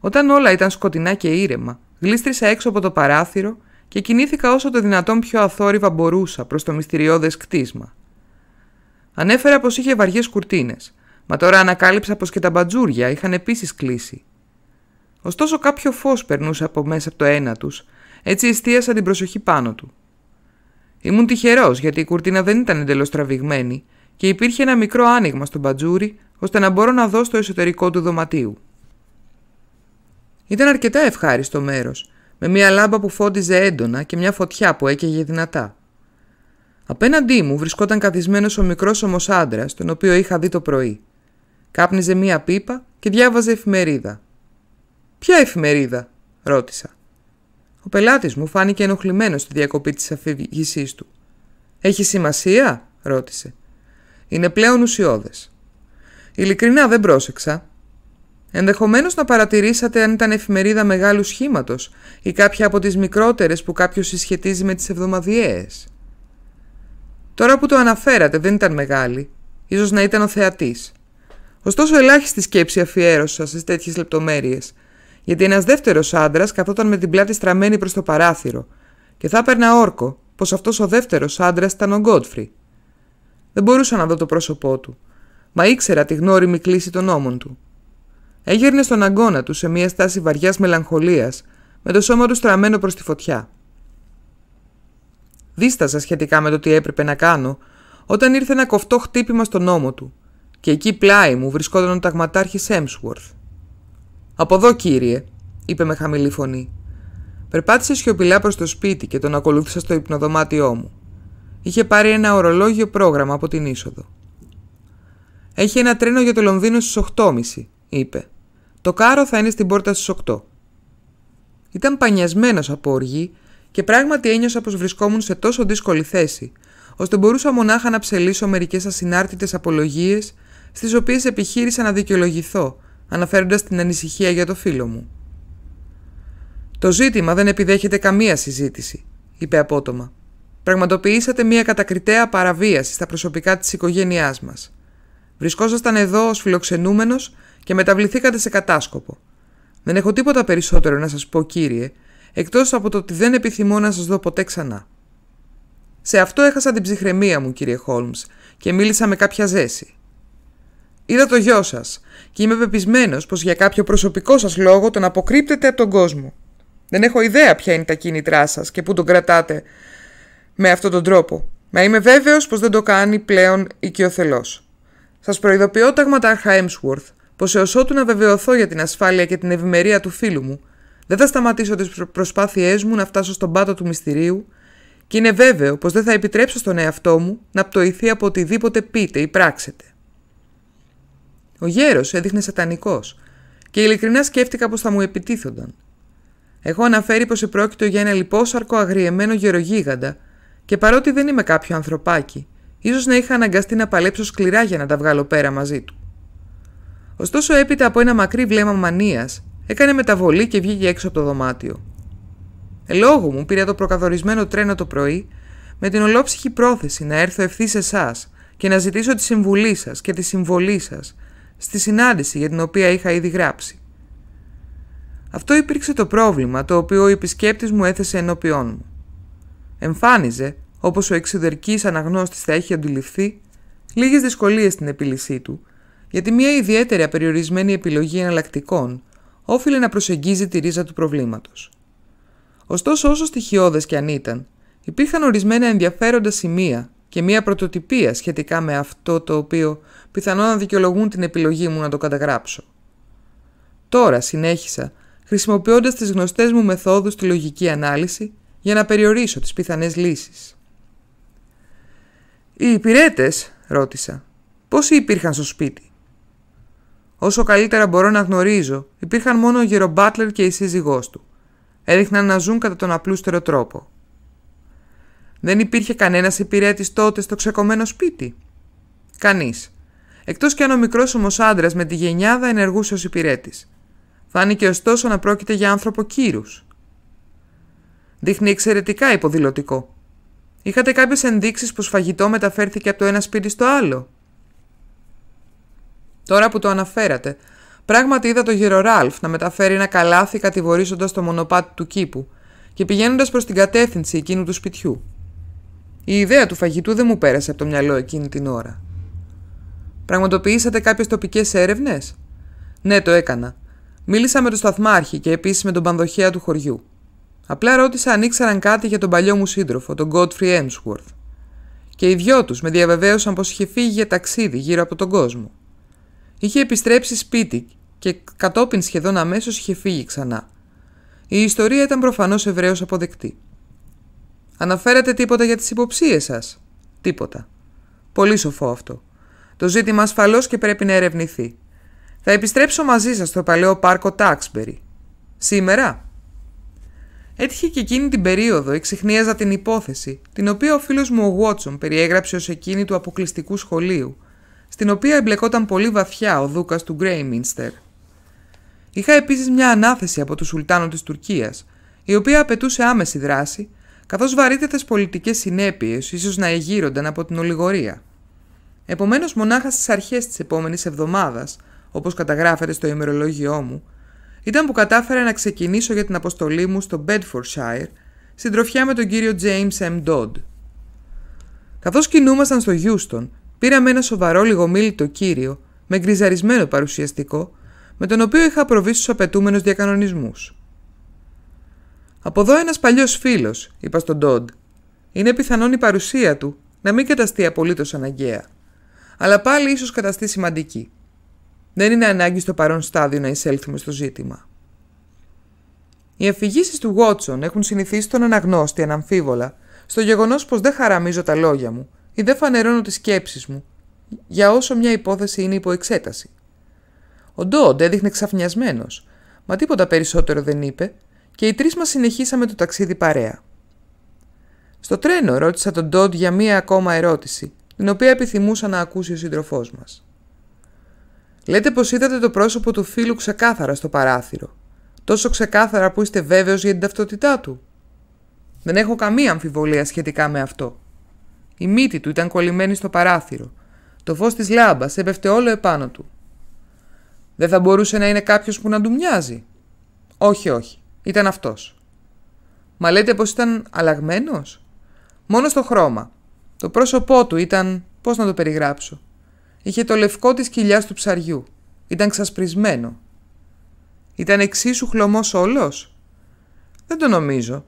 Όταν όλα ήταν σκοτεινά και ήρεμα, γλίστρησα έξω από το παράθυρο και κινήθηκα όσο το δυνατόν πιο αθόρυβα μπορούσα προς το μυστηριώδες κτίσμα. Ανέφερα πως είχε βαριές κουρτίνες, μα τώρα ανακάλυψα πως και τα μπατζούρια είχαν επίσης κλείσει. Ωστόσο κάποιο φως περνούσε από μέσα από το ένα τους, έτσι εστίασα την προσοχή πάνω του. Ήμουν τυχερός γιατί η κουρτίνα δεν ήταν εντελώς τραβηγμένη και υπήρχε ένα μικρό άνοιγμα στο μπατζούρι ώστε να μπορώ να δω στο εσωτερικό του δωματίου. Ήταν αρκετά ευχάριστο μέρος, με μια λάμπα που φόντιζε έντονα και μια φωτιά που έκαιγε δυνατά. Απέναντί μου βρισκόταν καθισμένος ο μικρός όμω τον οποίο είχα δει το πρωί. Κάπνιζε μία πίπα και διάβαζε εφημερίδα. Ποια εφημερίδα, ρώτησα. Ο πελάτης μου φάνηκε ενοχλημένος στη διακοπή της αφήγησής του. «Έχει σημασία» ρώτησε. «Είναι πλέον ουσιώδες». «Ειλικρινά δεν πρόσεξα». Ενδεχομένως να παρατηρήσατε αν ήταν εφημερίδα μεγάλου σχήματος ή κάποια από τις μικρότερες που κάποιος συσχετίζει με τις εβδομαδιαίες. Τώρα που το αναφέρατε δεν ήταν μεγάλη, ίσως να ήταν ο θεατής. Ωστόσο ελάχιστη σκέψη αφιέρωσα σε τέτοιες λεπτομέρειες γιατί ένας δεύτερος άντρας καθόταν με την πλάτη στραμμένη προς το παράθυρο, και θα έπαιρνα όρκο πως αυτός ο δεύτερος άντρας ήταν ο Γκότφρι. Δεν μπορούσα να δω το πρόσωπό του, μα ήξερα τη γνώριμη κλίση των ώμων του. Έγερνε στον αγκώνα του σε μια στάση βαριάς μελαγχολίας, με το σώμα του στραμμένο προς τη φωτιά. Δίσταζα σχετικά με το τι έπρεπε να κάνω, όταν ήρθε ένα κοφτό χτύπημα στον ώμο του, και εκεί πλάι μου βρισκόταν ο ταγματάρχης Έμσουορθ. Από εδώ, κύριε, είπε με χαμηλή φωνή. Περπάτησε σιωπηλά προς το σπίτι και τον ακολούθησα στο υπνοδωμάτιό μου. Είχε πάρει ένα ορολόγιο πρόγραμμα από την είσοδο. Έχει ένα τρένο για το Λονδίνο στις 8.30, είπε. Το κάρο θα είναι στην πόρτα στις 8. Ήταν πανιασμένος από οργή και πράγματι ένιωσα πως βρισκόμουν σε τόσο δύσκολη θέση, ώστε μπορούσα μονάχα να ψελίσω μερικές ασυνάρτητες απολογίες, στις οποίες επιχείρησα να δικαιολογηθώ αναφέροντας την ανησυχία για το φίλο μου. Το ζήτημα δεν επιδέχεται καμία συζήτηση, είπε απότομα. Πραγματοποιήσατε μια κατακριτέα παραβίαση στα προσωπικά της οικογένειάς μας. Βρισκόσασταν εδώ ως φιλοξενούμενος και μεταβληθήκατε σε κατάσκοπο. Δεν έχω τίποτα περισσότερο να σας πω, κύριε, εκτός από το ότι δεν επιθυμώ να σας δω ποτέ ξανά. Σε αυτό έχασα την ψυχραιμία μου, κύριε Χόλμ, και μίλησα με κάποια ζέση. Είδα το γιο σας και είμαι πεπισμένος πως για κάποιο προσωπικό σας λόγο τον αποκρύπτετε από τον κόσμο. Δεν έχω ιδέα ποια είναι τα κίνητρά σας και πού τον κρατάτε με αυτόν τον τρόπο. Μα είμαι βέβαιος πως δεν το κάνει πλέον οικειοθελώ. Σας προειδοποιώ ταγματάρχα Έμσουορθ πως έως ότου να βεβαιωθώ για την ασφάλεια και την ευημερία του φίλου μου, δεν θα σταματήσω τις προσπάθειές μου να φτάσω στον πάτο του μυστηρίου και είναι βέβαιο πως δεν θα επιτρέψω στον εαυτό μου να πτωηθεί από οτιδήποτε πείτε ή πράξετε. Ο γέρος έδειχνε σατανικός και ειλικρινά σκέφτηκα πως θα μου επιτίθονταν. Έχω αναφέρει πως επρόκειτο για ένα λιπόσαρκο αγριεμένο γερογίγαντα και παρότι δεν είμαι κάποιο ανθρωπάκι, ίσως να είχα αναγκαστεί να παλέψω σκληρά για να τα βγάλω πέρα μαζί του. Ωστόσο, έπειτα από ένα μακρύ βλέμμα μανίας, έκανε μεταβολή και βγήκε έξω από το δωμάτιο. Ε, Λόγω μου πήρα το προκαθορισμένο τρένο το πρωί με την ολόψυχη πρόθεση να έρθω ευθύς σε εσάς και να ζητήσω τη συμβουλή σας και τη συμβολή σας στη συνάντηση για την οποία είχα ήδη γράψει. Αυτό υπήρξε το πρόβλημα το οποίο ο επισκέπτης μου έθεσε ενώπιόν μου. Εμφάνιζε, όπως ο εξωτερικής αναγνώστης θα έχει αντιληφθεί, λίγες δυσκολίες στην επίλυσή του, γιατί μια ιδιαίτερη περιορισμένη επιλογή εναλλακτικών όφιλε να προσεγγίζει τη ρίζα του προβλήματος. Ωστόσο, όσο στοιχειώδες κι αν ήταν, υπήρχαν ορισμένα ενδιαφέροντα σημεία και μία πρωτοτυπία σχετικά με αυτό το οποίο πιθανόν να δικαιολογούν την επιλογή μου να το καταγράψω. Τώρα συνέχισα, χρησιμοποιώντας τις γνωστές μου μεθόδους στη λογική ανάλυση για να περιορίσω τις πιθανές λύσεις. «Οι υπηρέτες, ρώτησα, «πόσοι υπήρχαν στο σπίτι» Όσο καλύτερα μπορώ να γνωρίζω, υπήρχαν μόνο ο γερομπάτλερ και η σύζυγός του. έριχναν να ζουν κατά τον απλούστερο τρόπο. Δεν υπήρχε κανένας υπηρέτης τότε στο ξεκομμένο σπίτι. Κανείς. Εκτός κι αν ο μικρός όμως άντρας με τη γενιάδα ενεργούσε ως υπηρέτης. Φάνηκε ωστόσο να πρόκειται για άνθρωπο κύρους. Δείχνει εξαιρετικά υποδηλωτικό. Είχατε κάποιες ενδείξεις πως φαγητό μεταφέρθηκε από το ένα σπίτι στο άλλο. Τώρα που το αναφέρατε, πράγματι είδα το γερο Ράλφ να μεταφέρει ένα καλάθι κατηγορίζοντας το μονοπάτι του κήπου και πηγαίνοντας προς την κατεύθυνση εκείνου του σπιτιού. Η ιδέα του φαγητού δεν μου πέρασε από το μυαλό εκείνη την ώρα. Πραγματοποιήσατε κάποιες τοπικές έρευνες. Ναι, το έκανα. Μίλησα με τον σταθμάρχη και επίσης με τον πανδοχέα του χωριού. Απλά ρώτησα αν ήξεραν κάτι για τον παλιό μου σύντροφο, τον Godfrey Emsworth. Και οι δυο τους με διαβεβαίωσαν πως είχε φύγει για ταξίδι γύρω από τον κόσμο. Είχε επιστρέψει σπίτι και κατόπιν σχεδόν αμέσως είχε φύγει ξανά. Η ιστορία ήταν προφανώς ευρέως αποδεκτή. Αναφέρατε τίποτα για τις υποψίες σας. Τίποτα. Πολύ σοφό αυτό. Το ζήτημα ασφαλώς και πρέπει να ερευνηθεί. Θα επιστρέψω μαζί σας στο παλαιό πάρκο Τάξμπερι. Σήμερα. Έτυχε και εκείνη την περίοδο, εξηχνίαζα την υπόθεση, την οποία ο φίλος μου ο Γουότσον περιέγραψε ως εκείνη του αποκλειστικού σχολείου, στην οποία εμπλεκόταν πολύ βαθιά ο δούκας του Γκρέιμινστερ. Είχα επίσης μια ανάθεση από τον Σουλτάνο της Τουρκίας, η οποία απαιτούσε άμεση δράση καθώς βαρύτερες πολιτικές συνέπειες ίσως να εγείρονταν από την ολιγορία. Επομένως μονάχα στις αρχές της επόμενης εβδομάδας, όπως καταγράφεται στο ημερολόγιό μου, ήταν που κατάφερα να ξεκινήσω για την αποστολή μου στο Bedfordshire, συντροφιά με τον κύριο James M. Dodd. Καθώς κινούμασταν στο Houston, πήραμε ένα σοβαρό λιγομίλητο κύριο, με γκριζαρισμένο παρουσιαστικό, με τον οποίο είχα προβεί στους απαιτούμενους διακανονισμούς. Από εδώ ένας παλιός φίλος, είπα στον Ντόντ. Είναι πιθανόν η παρουσία του να μην καταστεί απολύτως αναγκαία. Αλλά πάλι ίσως καταστεί σημαντική. Δεν είναι ανάγκη στο παρόν στάδιο να εισέλθουμε στο ζήτημα. Οι αφηγήσεις του Βότσον έχουν συνηθίσει τον αναγνώστη αναμφίβολα στο γεγονός πως δεν χαραμίζω τα λόγια μου ή δεν φανερώνω τις σκέψεις μου για όσο μια υπόθεση είναι υπό εξέταση. Ο Ντόντ έδειχνε ξαφνιασμένος, μα τίποτα περισσότερο δεν είπε και οι τρεις μας συνεχίσαμε το ταξίδι παρέα. Στο τρένο ρώτησα τον Ντόντ για μία ακόμα ερώτηση, την οποία επιθυμούσα να ακούσει ο σύντροφός μας. Λέτε πως είδατε το πρόσωπο του φίλου ξεκάθαρα στο παράθυρο. Τόσο ξεκάθαρα που είστε βέβαιος για την ταυτότητά του. Δεν έχω καμία αμφιβολία σχετικά με αυτό. Η μύτη του ήταν κολλημένη στο παράθυρο. Το φως της λάμπας έπεφτε όλο επάνω του. Δεν θα μπορούσε να είναι κάποιος που να του μοιάζει. Όχι, όχι ήταν αυτός. Μα λέτε πώ ήταν αλλαγμένος? Μόνο στο χρώμα. Το πρόσωπό του ήταν, πώς να το περιγράψω. Είχε το λευκό της κοιλιάς του ψαριού. Ήταν ξασπρισμένο. Ήταν εξίσου χλωμός όλος? Δεν το νομίζω.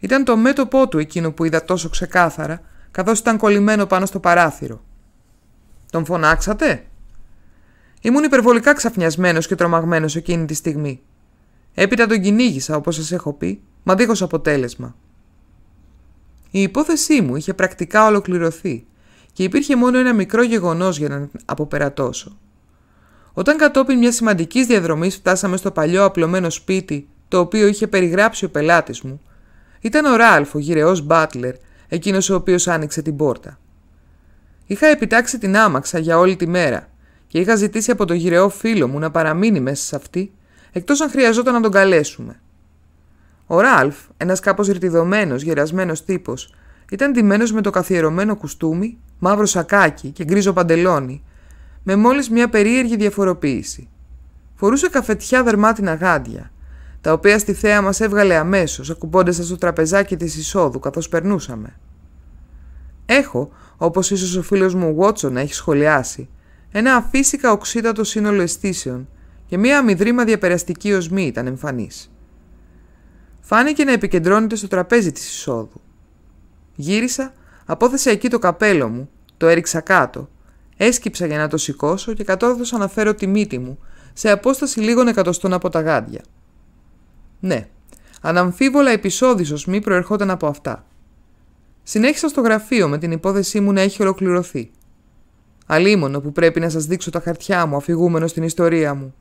Ήταν το μέτωπό του εκείνο που είδα τόσο ξεκάθαρα, καθώς ήταν κολλημένο πάνω στο παράθυρο. Τον φωνάξατε? Ήμουν υπερβολικά ξαφνιασμένος και τρομαγμένος εκείνη τη στιγμή. Έπειτα τον κυνήγησα, όπως σας έχω πει, μα δίχως αποτέλεσμα. Η υπόθεσή μου είχε πρακτικά ολοκληρωθεί και υπήρχε μόνο ένα μικρό γεγονός για να την αποπερατώσω. Όταν κατόπιν μιας σημαντικής διαδρομής φτάσαμε στο παλιό απλωμένο σπίτι, το οποίο είχε περιγράψει ο πελάτης μου, ήταν ο Ράλφ, ο γυρεός μπάτλερ, εκείνος ο οποίος άνοιξε την πόρτα. Είχα επιτάξει την άμαξα για όλη τη μέρα και είχα ζητήσει από τον γυρεό φίλο μου να παραμείνει μέσα σε αυτή εκτός αν χρειαζόταν να τον καλέσουμε. Ο Ραλφ, ένας κάπως ρητιδωμένος, γερασμένος τύπος, ήταν ντυμένος με το καθιερωμένο κουστούμι, μαύρο σακάκι και γκρίζο παντελόνι, με μόλις μια περίεργη διαφοροποίηση. Φορούσε καφετιά δερμάτινα γάντια, τα οποία στη θέα μας έβγαλε αμέσως, ακουμπώντας στο τραπεζάκι της εισόδου καθώς περνούσαμε. Έχω, όπως ίσως ο φίλος μου Βότσον έχει σχολιάσει, ένα αφύσικα οξύτατο σύνολο αισθήσεων, και μία αμυδρήμα διαπεραστική οσμή ήταν εμφανής. Φάνηκε να επικεντρώνεται στο τραπέζι της εισόδου. Γύρισα, απόθεσα εκεί το καπέλο μου, το έριξα κάτω, έσκυψα για να το σηκώσω και κατόρθωσα να φέρω τη μύτη μου σε απόσταση λίγων εκατοστών από τα γάντια. Ναι, αναμφίβολα επεισόδης οσμή προερχόταν από αυτά. Συνέχισα στο γραφείο με την υπόθεσή μου να έχει ολοκληρωθεί. Αλίμονο που πρέπει να σας δείξω τα χαρτιά μου αφηγούμενο στην ιστορία μου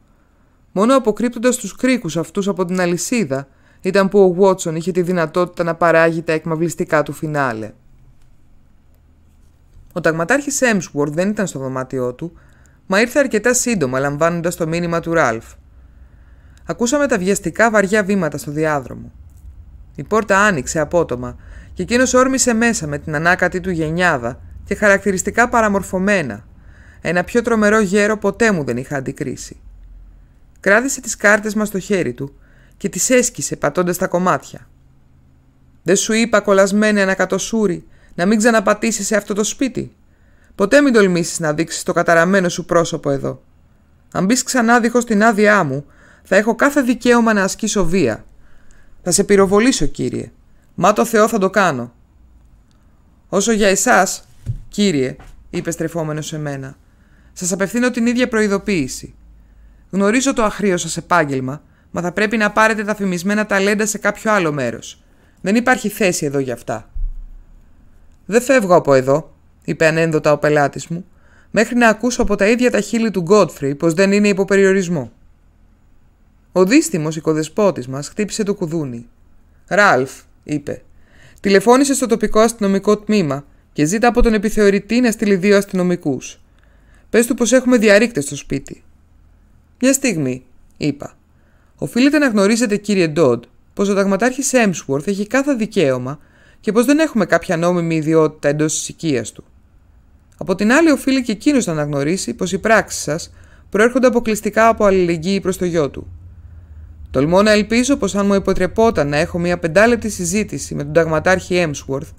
μόνο αποκρύπτοντας τους κρίκους αυτούς από την αλυσίδα, ήταν που ο Βότσον είχε τη δυνατότητα να παράγει τα εκμαυλιστικά του φινάλε. Ο ταγματάρχης Έμσουορντ δεν ήταν στο δωμάτιό του, μα ήρθε αρκετά σύντομα λαμβάνοντας το μήνυμα του Ραλφ. Ακούσαμε τα βιαστικά βαριά βήματα στο διάδρομο. Η πόρτα άνοιξε απότομα και εκείνος όρμησε μέσα με την ανάκατη του γενιάδα και χαρακτηριστικά παραμορφωμένα. Ένα πιο τρομερό γέρο ποτέ μου δεν είχα αντικρίσει κράτησε τις κάρτες μας στο χέρι του και τις έσκησε πατώντας τα κομμάτια. «Δεν σου είπα κολλασμένη ανακατοσούρη να μην ξαναπατήσεις σε αυτό το σπίτι. Ποτέ μην τολμήσεις να δείξεις το καταραμένο σου πρόσωπο εδώ. Αν μπεις ξανά δίχως την άδειά μου, θα έχω κάθε δικαίωμα να ασκήσω βία. Θα σε πυροβολήσω, κύριε. Μα το Θεό θα το κάνω. Όσο για εσάς, κύριε, είπε στρεφόμενος σε μένα, σας απευθύνω την ίδια προειδοποίηση. Γνωρίζω το αχρίος σας επάγγελμα, μα θα πρέπει να πάρετε τα φημισμένα ταλέντα σε κάποιο άλλο μέρος. Δεν υπάρχει θέση εδώ για αυτά. Δεν φεύγω από εδώ, είπε ανένδοτα ο πελάτης μου, μέχρι να ακούσω από τα ίδια τα χείλη του Γκότφρι πως δεν είναι υποπεριορισμό. Ο δίστημο οικοδεσπότης μας χτύπησε το κουδούνι. Ράλφ, είπε, τηλεφώνησε στο τοπικό αστυνομικό τμήμα και ζήτα από τον επιθεωρητή να στείλει δύο αστυνομικούς. Πες του πως έχουμε διαρρήκτες στο σπίτι. Μια στιγμή, είπα. Οφείλετε να γνωρίζετε, κύριε Ντόντ, πως ο δαγματάρχης Έμσουορθ έχει κάθε δικαίωμα και πως δεν έχουμε κάποια νόμιμη ιδιότητα εντός της οικίας του. Από την άλλη, οφείλει και εκείνος να αναγνωρίσει πως οι πράξεις σας προέρχονται αποκλειστικά από αλληλεγγύη προς το γιο του. Τολμώ να ελπίζω πως αν μου υποτρεπόταν να έχω μια πεντάλεπτη συζήτηση με τον ταγματάρχη Έμσουορθ,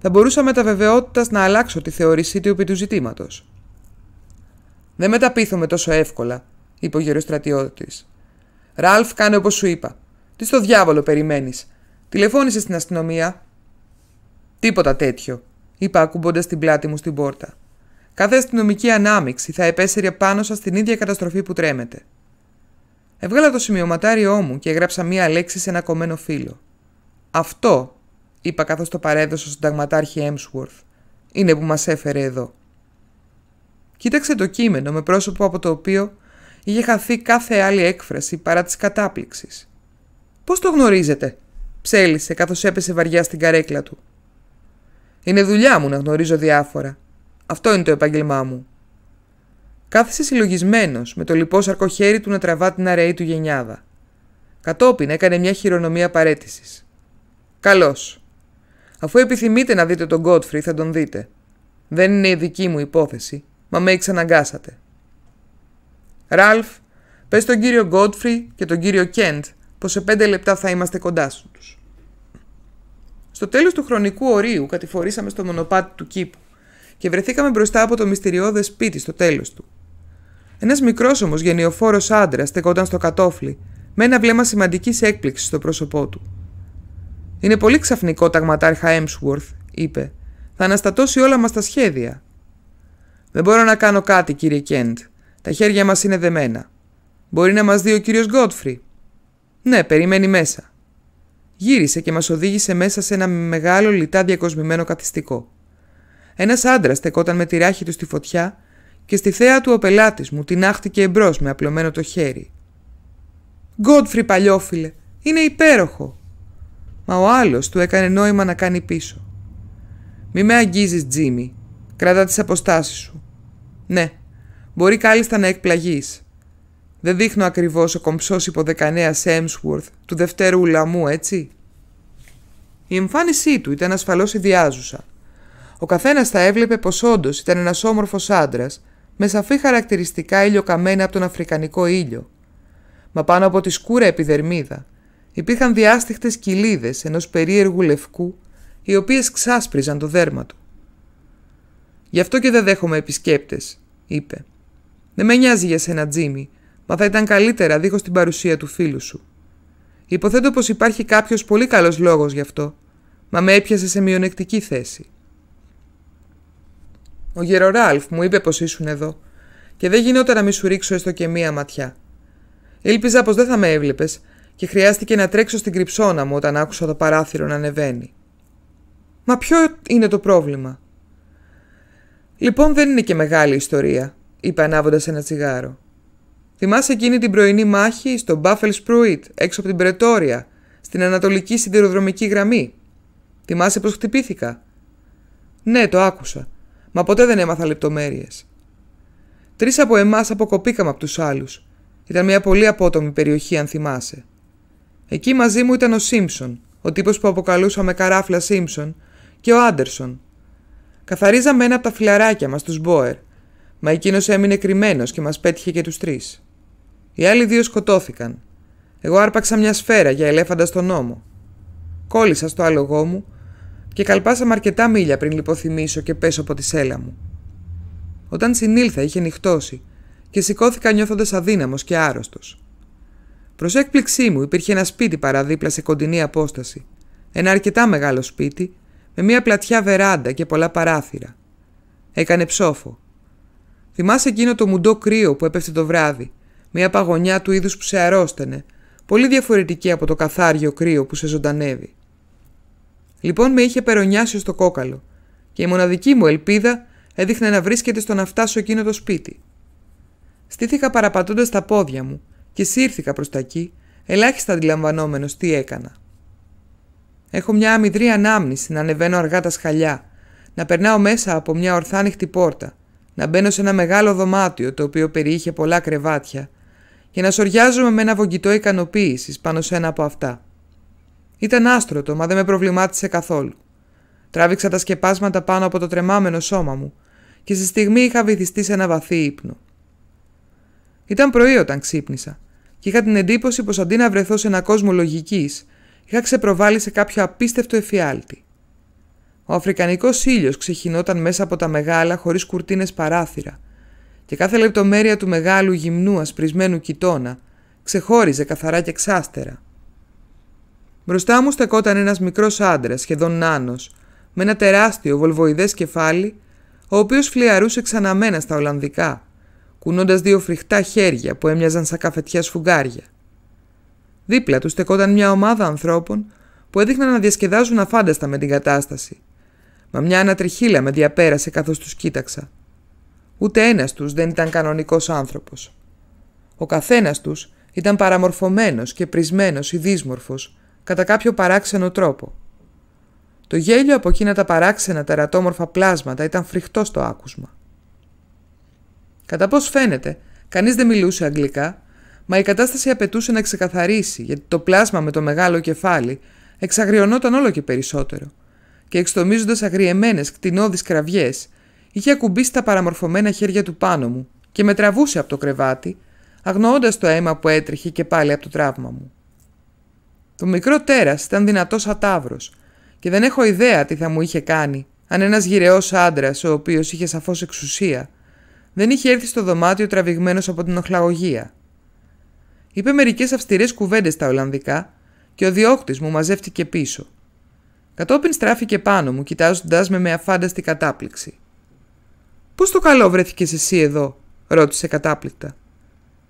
θα μπορούσα με τα βεβαιότητας να αλλάξω τη θεωρήσή του επί του ζητήματος. Δεν μεταπίθομαι τόσο εύκολα, είπε ο γέρο στρατιώτη. Ραλφ, κάνε όπως σου είπα. Τι στο διάβολο περιμένεις. Τηλεφώνησες στην αστυνομία. Τίποτα τέτοιο, είπα ακουμπώντας την πλάτη μου στην πόρτα. Κάθε αστυνομική ανάμειξη θα επέσυρε πάνω σας την ίδια καταστροφή που τρέμετε. Έβγαλα το σημειωματάριό μου και έγραψα μία λέξη σε ένα κομμένο φύλλο. Αυτό, είπα καθώς το παρέδωσα στον ταγματάρχη Έμσουορθ, είναι που μας έφερε εδώ. Κοίταξε το κείμενο με πρόσωπο από το οποίο είχε χαθεί κάθε άλλη έκφραση παρά της κατάπληξης. «Πώς το γνωρίζετε» ψέλισε καθώς έπεσε βαριά στην καρέκλα του. «Είναι δουλειά μου να γνωρίζω διάφορα. Αυτό είναι το επάγγελμά μου». Κάθισε συλλογισμένος με το λοιπό σαρκοχέρι του να τραβά την αραιή του γενιάδα. Κατόπιν έκανε μια χειρονομία παρέτησης. Καλώς. Αφού επιθυμείτε να δείτε τον Γκότφρι, θα τον δείτε. Δεν είναι η δική μου υπόθεση, μα με εξαναγκάσατε. Ραλφ, πες τον κύριο Γκότφρι και τον κύριο Κέντ πως σε πέντε λεπτά θα είμαστε κοντά σου τους. Στο τέλος του χρονικού ορίου κατηφορήσαμε στο μονοπάτι του κήπου και βρεθήκαμε μπροστά από το μυστηριώδες σπίτι στο τέλος του. Ένας μικρός όμως γενιοφόρος άντρας στεκόταν στο κατόφλι με ένα βλέμμα σημαντικής έκπληξης στο πρόσωπό του. «Είναι πολύ ξαφνικό ταγματάρχα Έμσουορθ», είπε. «Θα αναστατώσει όλα μας τα σχέδια». «Δεν μπορώ να κάνω κάτι, κύριε Κέντ», τα χέρια μας είναι δεμένα. Μπορεί να μας δει ο κύριος Γκότφρι. Ναι, περιμένει μέσα. Γύρισε και μας οδήγησε μέσα σε ένα μεγάλο λιτά διακοσμημένο καθιστικό. Ένας άντρας στεκόταν με τη ράχη του στη φωτιά και στη θέα του ο πελάτης μου την άχτηκε εμπρός με απλωμένο το χέρι. «Γκότφρι παλιόφιλε, είναι υπέροχο!» Μα ο άλλος του έκανε νόημα να κάνει πίσω. «Μη με αγγίζεις, Τζίμι. Κρατά τις αποστάσεις σου. Ναι, μπορεί κάλλιστα να εκπλαγείς. Δεν δείχνω ακριβώς ο κομψός υποδεκανέα Σέμσουορθ του δευτέρου Λαμού, έτσι. Η εμφάνισή του ήταν ασφαλώς ιδιάζουσα. Ο καθένας θα έβλεπε πως όντως ήταν ένας όμορφος άντρας, με σαφή χαρακτηριστικά ηλιοκαμένα από τον Αφρικανικό ήλιο. Μα πάνω από τη σκούρα επιδερμίδα υπήρχαν διάστηχτες κοιλίδες ενός περίεργου λευκού, οι οποίες ξάσπριζαν το δέρμα του. «Γι' αυτό και δεν δέχομαι επισκέπτες», είπε. Δεν με νοιάζει για σένα, Τζίμι, μα θα ήταν καλύτερα δίχως την παρουσία του φίλου σου. Υποθέτω πως υπάρχει κάποιος πολύ καλός λόγος γι' αυτό, μα με έπιασε σε μειονεκτική θέση. Ο Γεροράλφ μου είπε πως ήσουν εδώ, και δεν γινόταν να μη σου ρίξω έστω και μία ματιά. Ήλπιζα πως δεν θα με έβλεπες και χρειάστηκε να τρέξω στην κρυψώνα μου όταν άκουσα το παράθυρο να ανεβαίνει. Μα ποιο είναι το πρόβλημα. Λοιπόν, δεν είναι και μεγάλη ιστορία, είπε ανάβοντας ένα τσιγάρο. Θυμάσαι εκείνη την πρωινή μάχη στο Μπάφελ Σπρούιτ, έξω από την Πρετόρια, στην Ανατολική Σιδηροδρομική Γραμμή. Θυμάσαι πω χτυπήθηκα. Ναι, το άκουσα, μα ποτέ δεν έμαθα λεπτομέρειες. Τρεις από εμάς αποκοπήκαμε από τους άλλους. Ήταν μια πολύ απότομη περιοχή, αν θυμάσαι. Εκεί μαζί μου ήταν ο Σίμψον, ο τύπος που αποκαλούσαμε καράφλα Σίμψον, και ο Άντερσον. Καθαρίζαμε ένα από τα φιλαράκια μας, τους Μπόερ, μα εκείνος έμεινε κρυμμένος και μας πέτυχε και τους τρεις. Οι άλλοι δύο σκοτώθηκαν. Εγώ άρπαξα μια σφαίρα για ελέφαντα στον νόμο. Κόλλησα στο άλογό μου και καλπάσαμε αρκετά μίλια πριν λιποθυμίσω και πέσω από τη σέλα μου. Όταν συνήλθα είχε νυχτώσει και σηκώθηκα νιώθοντας αδύναμος και άρρωστος. Προς έκπληξή μου υπήρχε ένα σπίτι παραδίπλα σε κοντινή απόσταση. Ένα αρκετά μεγάλο σπίτι, με μια πλατιά βεράντα και πολλά παράθυρα. Έκανε ψόφο. Θυμάσαι εκείνο το μουντό κρύο που έπεφτε το βράδυ. Μια παγωνιά του είδους που σε αρρώστανε. Πολύ διαφορετική από το καθάριο κρύο που σε ζωντανεύει. Λοιπόν με είχε περονιάσει στο κόκαλο. Και η μοναδική μου ελπίδα έδειχνε να βρίσκεται στο να φτάσω εκείνο το σπίτι. Στήθηκα παραπατώντας τα πόδια μου και σύρθηκα προς τα εκεί, ελάχιστα αντιλαμβανόμενος τι έκανα. Έχω μια αμυδρή ανάμνηση να ανεβαίνω αργά τα σχαλιά, να περνάω μέσα από μια ορθάνυχτη πόρτα, να μπαίνω σε ένα μεγάλο δωμάτιο το οποίο περιείχε πολλά κρεβάτια και να σοριάζομαι με ένα βογγητό ικανοποίησης πάνω σε ένα από αυτά. Ήταν άστρωτο, μα δεν με προβλημάτισε καθόλου. Τράβηξα τα σκεπάσματα πάνω από το τρεμάμενο σώμα μου και στη στιγμή είχα βυθιστεί σε ένα βαθύ ύπνο. Ήταν πρωί όταν ξύπνησα και είχα την εντύπωση πως αντί να βρεθώ σε ένα κόσμο λογικής, είχα ξεπροβάλει σε κάποιο απίστευτο εφιάλτη. Ο Αφρικανικός ήλιος ξεχυνόταν μέσα από τα μεγάλα χωρίς κουρτίνες παράθυρα, και κάθε λεπτομέρεια του μεγάλου γυμνού ασπρισμένου κοιτώνα ξεχώριζε καθαρά και εξάστερα. Μπροστά μου στεκόταν ένας μικρός άντρας, σχεδόν νάνος, με ένα τεράστιο βολβοειδέ κεφάλι, ο οποίος φλιαρούσε ξαναμένα στα Ολλανδικά, κουνώντας δύο φρικτά χέρια που έμοιαζαν σαν καφετιά σφουγγάρια. Δίπλα του στεκόταν μια ομάδα ανθρώπων που έδειχναν να διασκεδάζουν αφάνταστα με την κατάσταση Μα μια ανατριχίλα με διαπέρασε καθώς τους κοίταξα. Ούτε ένας τους δεν ήταν κανονικός άνθρωπος. Ο καθένας τους ήταν παραμορφωμένος και πρισμένο ή δύσμορφος κατά κάποιο παράξενο τρόπο. Το γέλιο από εκείνα τα παράξενα τερατόμορφα πλάσματα ήταν φρικτό στο άκουσμα. Κατά πώς φαίνεται, κανείς δεν μιλούσε αγγλικά, μα η κατάσταση απαιτούσε να ξεκαθαρίσει, γιατί το πλάσμα με το μεγάλο κεφάλι εξαγριωνόταν όλο και περισσότερο και εξτομίζοντας αγριεμένες κτηνώδεις κραυγές, είχε ακουμπήσει τα παραμορφωμένα χέρια του πάνω μου και με τραβούσε από το κρεβάτι, αγνοώντας το αίμα που έτρεχε και πάλι από το τραύμα μου. Το μικρό τέρας ήταν δυνατός ατάβρο και δεν έχω ιδέα τι θα μου είχε κάνει αν ένας γυρεός άντρας, ο οποίος είχε σαφώς εξουσία, δεν είχε έρθει στο δωμάτιο τραβηγμένος από την οχλαγωγία. Είπε μερικές αυστηρές κουβέντες στα Ολλανδικά και ο διώκτης μου μαζεύτηκε πίσω. Κατόπιν στράφηκε πάνω μου, κοιτάζοντα με με αφάνταστη κατάπληξη. Πώς το καλό βρέθηκες εσύ εδώ, ρώτησε κατάπληκτα.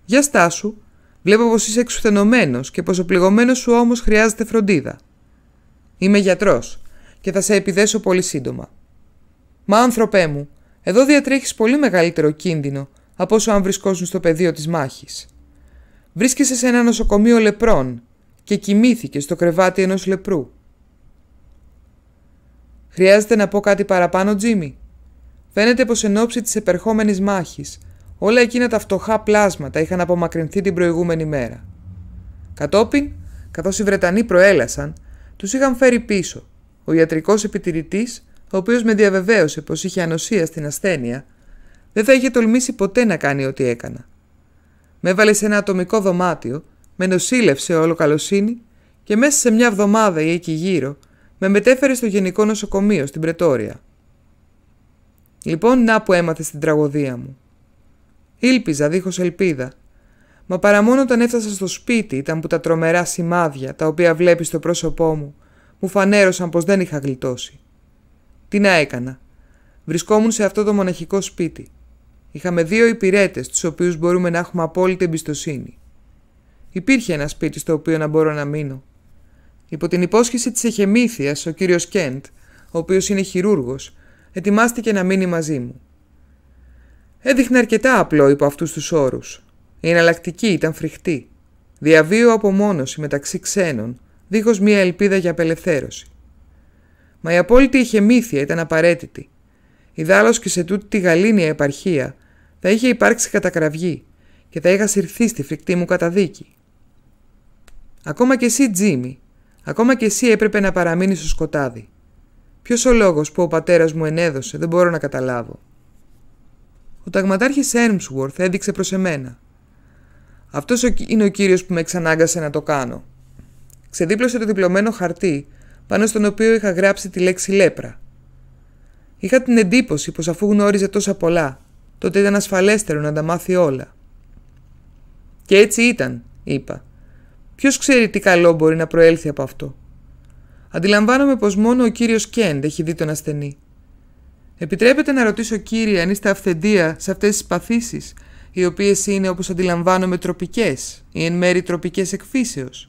Για στάσου, βλέπω πως είσαι εξουθενωμένος και πως ο πληγωμένος σου όμως χρειάζεται φροντίδα. Είμαι γιατρός και θα σε επιδέσω πολύ σύντομα. Μα άνθρωπέ μου, εδώ διατρέχεις πολύ μεγαλύτερο κίνδυνο από όσο αν βρισκόσουν στο πεδίο της μάχης. Βρίσκεσαι σε ένα νοσοκομείο λεπρών και κοιμήθηκες στο κρεβάτι ενός λεπρού. Χρειάζεται να πω κάτι παραπάνω, Τζίμι. Φαίνεται πως εν ώψη της επερχόμενης μάχης, όλα εκείνα τα φτωχά πλάσματα είχαν απομακρυνθεί την προηγούμενη μέρα. Κατόπιν, καθώς οι Βρετανοί προέλασαν, τους είχαν φέρει πίσω. Ο ιατρικός επιτηρητής, ο οποίος με διαβεβαίωσε πως είχε ανοσία στην ασθένεια, δεν θα είχε τολμήσει ποτέ να κάνει ό,τι έκανα. Με έβαλε σε ένα ατομικό δωμάτιο, με νοσήλευσε όλο καλοσύνη και μέσα σε μια εβδομάδα ή εκεί γύρω με μετέφερε στο Γενικό Νοσοκομείο στην Πρετόρια. Λοιπόν, να που έμαθε την τραγωδία μου. Ήλπιζα δίχως ελπίδα. Μα παρά μόνο όταν έφτασα στο σπίτι ήταν που τα τρομερά σημάδια, τα οποία βλέπεις στο πρόσωπό μου, μου φανέρωσαν πως δεν είχα γλιτώσει. Τι να έκανα. Βρισκόμουν σε αυτό το μοναχικό σπίτι. Είχαμε δύο υπηρέτες, τους οποίους μπορούμε να έχουμε απόλυτη εμπιστοσύνη. Υπήρχε ένα σπίτι στο οποίο να μπορώ να μείνω, Υπό την υπόσχεση της εχεμήθειας, ο κύριος Κέντ, ο οποίος είναι χειρούργος, ετοιμάστηκε να μείνει μαζί μου. Έδειχνε αρκετά απλό υπό αυτούς τους όρους. Η εναλλακτική ήταν φρικτή. Διαβίω απομόνωση μεταξύ ξένων, δίχως μία ελπίδα για απελευθέρωση. Μα η απόλυτη ηχεμήθεια ήταν απαραίτητη. Ιδάλω και σε τούτη τη γαλήνια επαρχία θα είχε υπάρξει κατακραυγή και θα είχα συρθεί στη φρικτή μου καταδίκη. Ακόμα και εσύ, Τζίμι, Ακόμα και εσύ έπρεπε να παραμείνεις στο σκοτάδι. Ποιος ο λόγος που ο πατέρας μου ενέδωσε, δεν μπορώ να καταλάβω. Ο ταγματάρχης Έρμσουορθ έδειξε προς εμένα. Αυτός είναι ο κύριος που με εξανάγκασε να το κάνω. Ξεδίπλωσε το διπλωμένο χαρτί, πάνω στον οποίο είχα γράψει τη λέξη λέπρα. Είχα την εντύπωση πως αφού γνώριζε τόσα πολλά, τότε ήταν ασφαλέστερο να τα μάθει όλα. Και έτσι ήταν, είπα. Ποιος ξέρει τι καλό μπορεί να προέλθει από αυτό. Αντιλαμβάνομαι πως μόνο ο κύριος Κέντ έχει δει τον ασθενή. Επιτρέπετε να ρωτήσω, κύριε, αν είστε αυθεντία σε αυτές τις παθήσεις... οι οποίες είναι όπως αντιλαμβάνομαι τροπικές ή εν μέρη τροπικές εκφύσεως.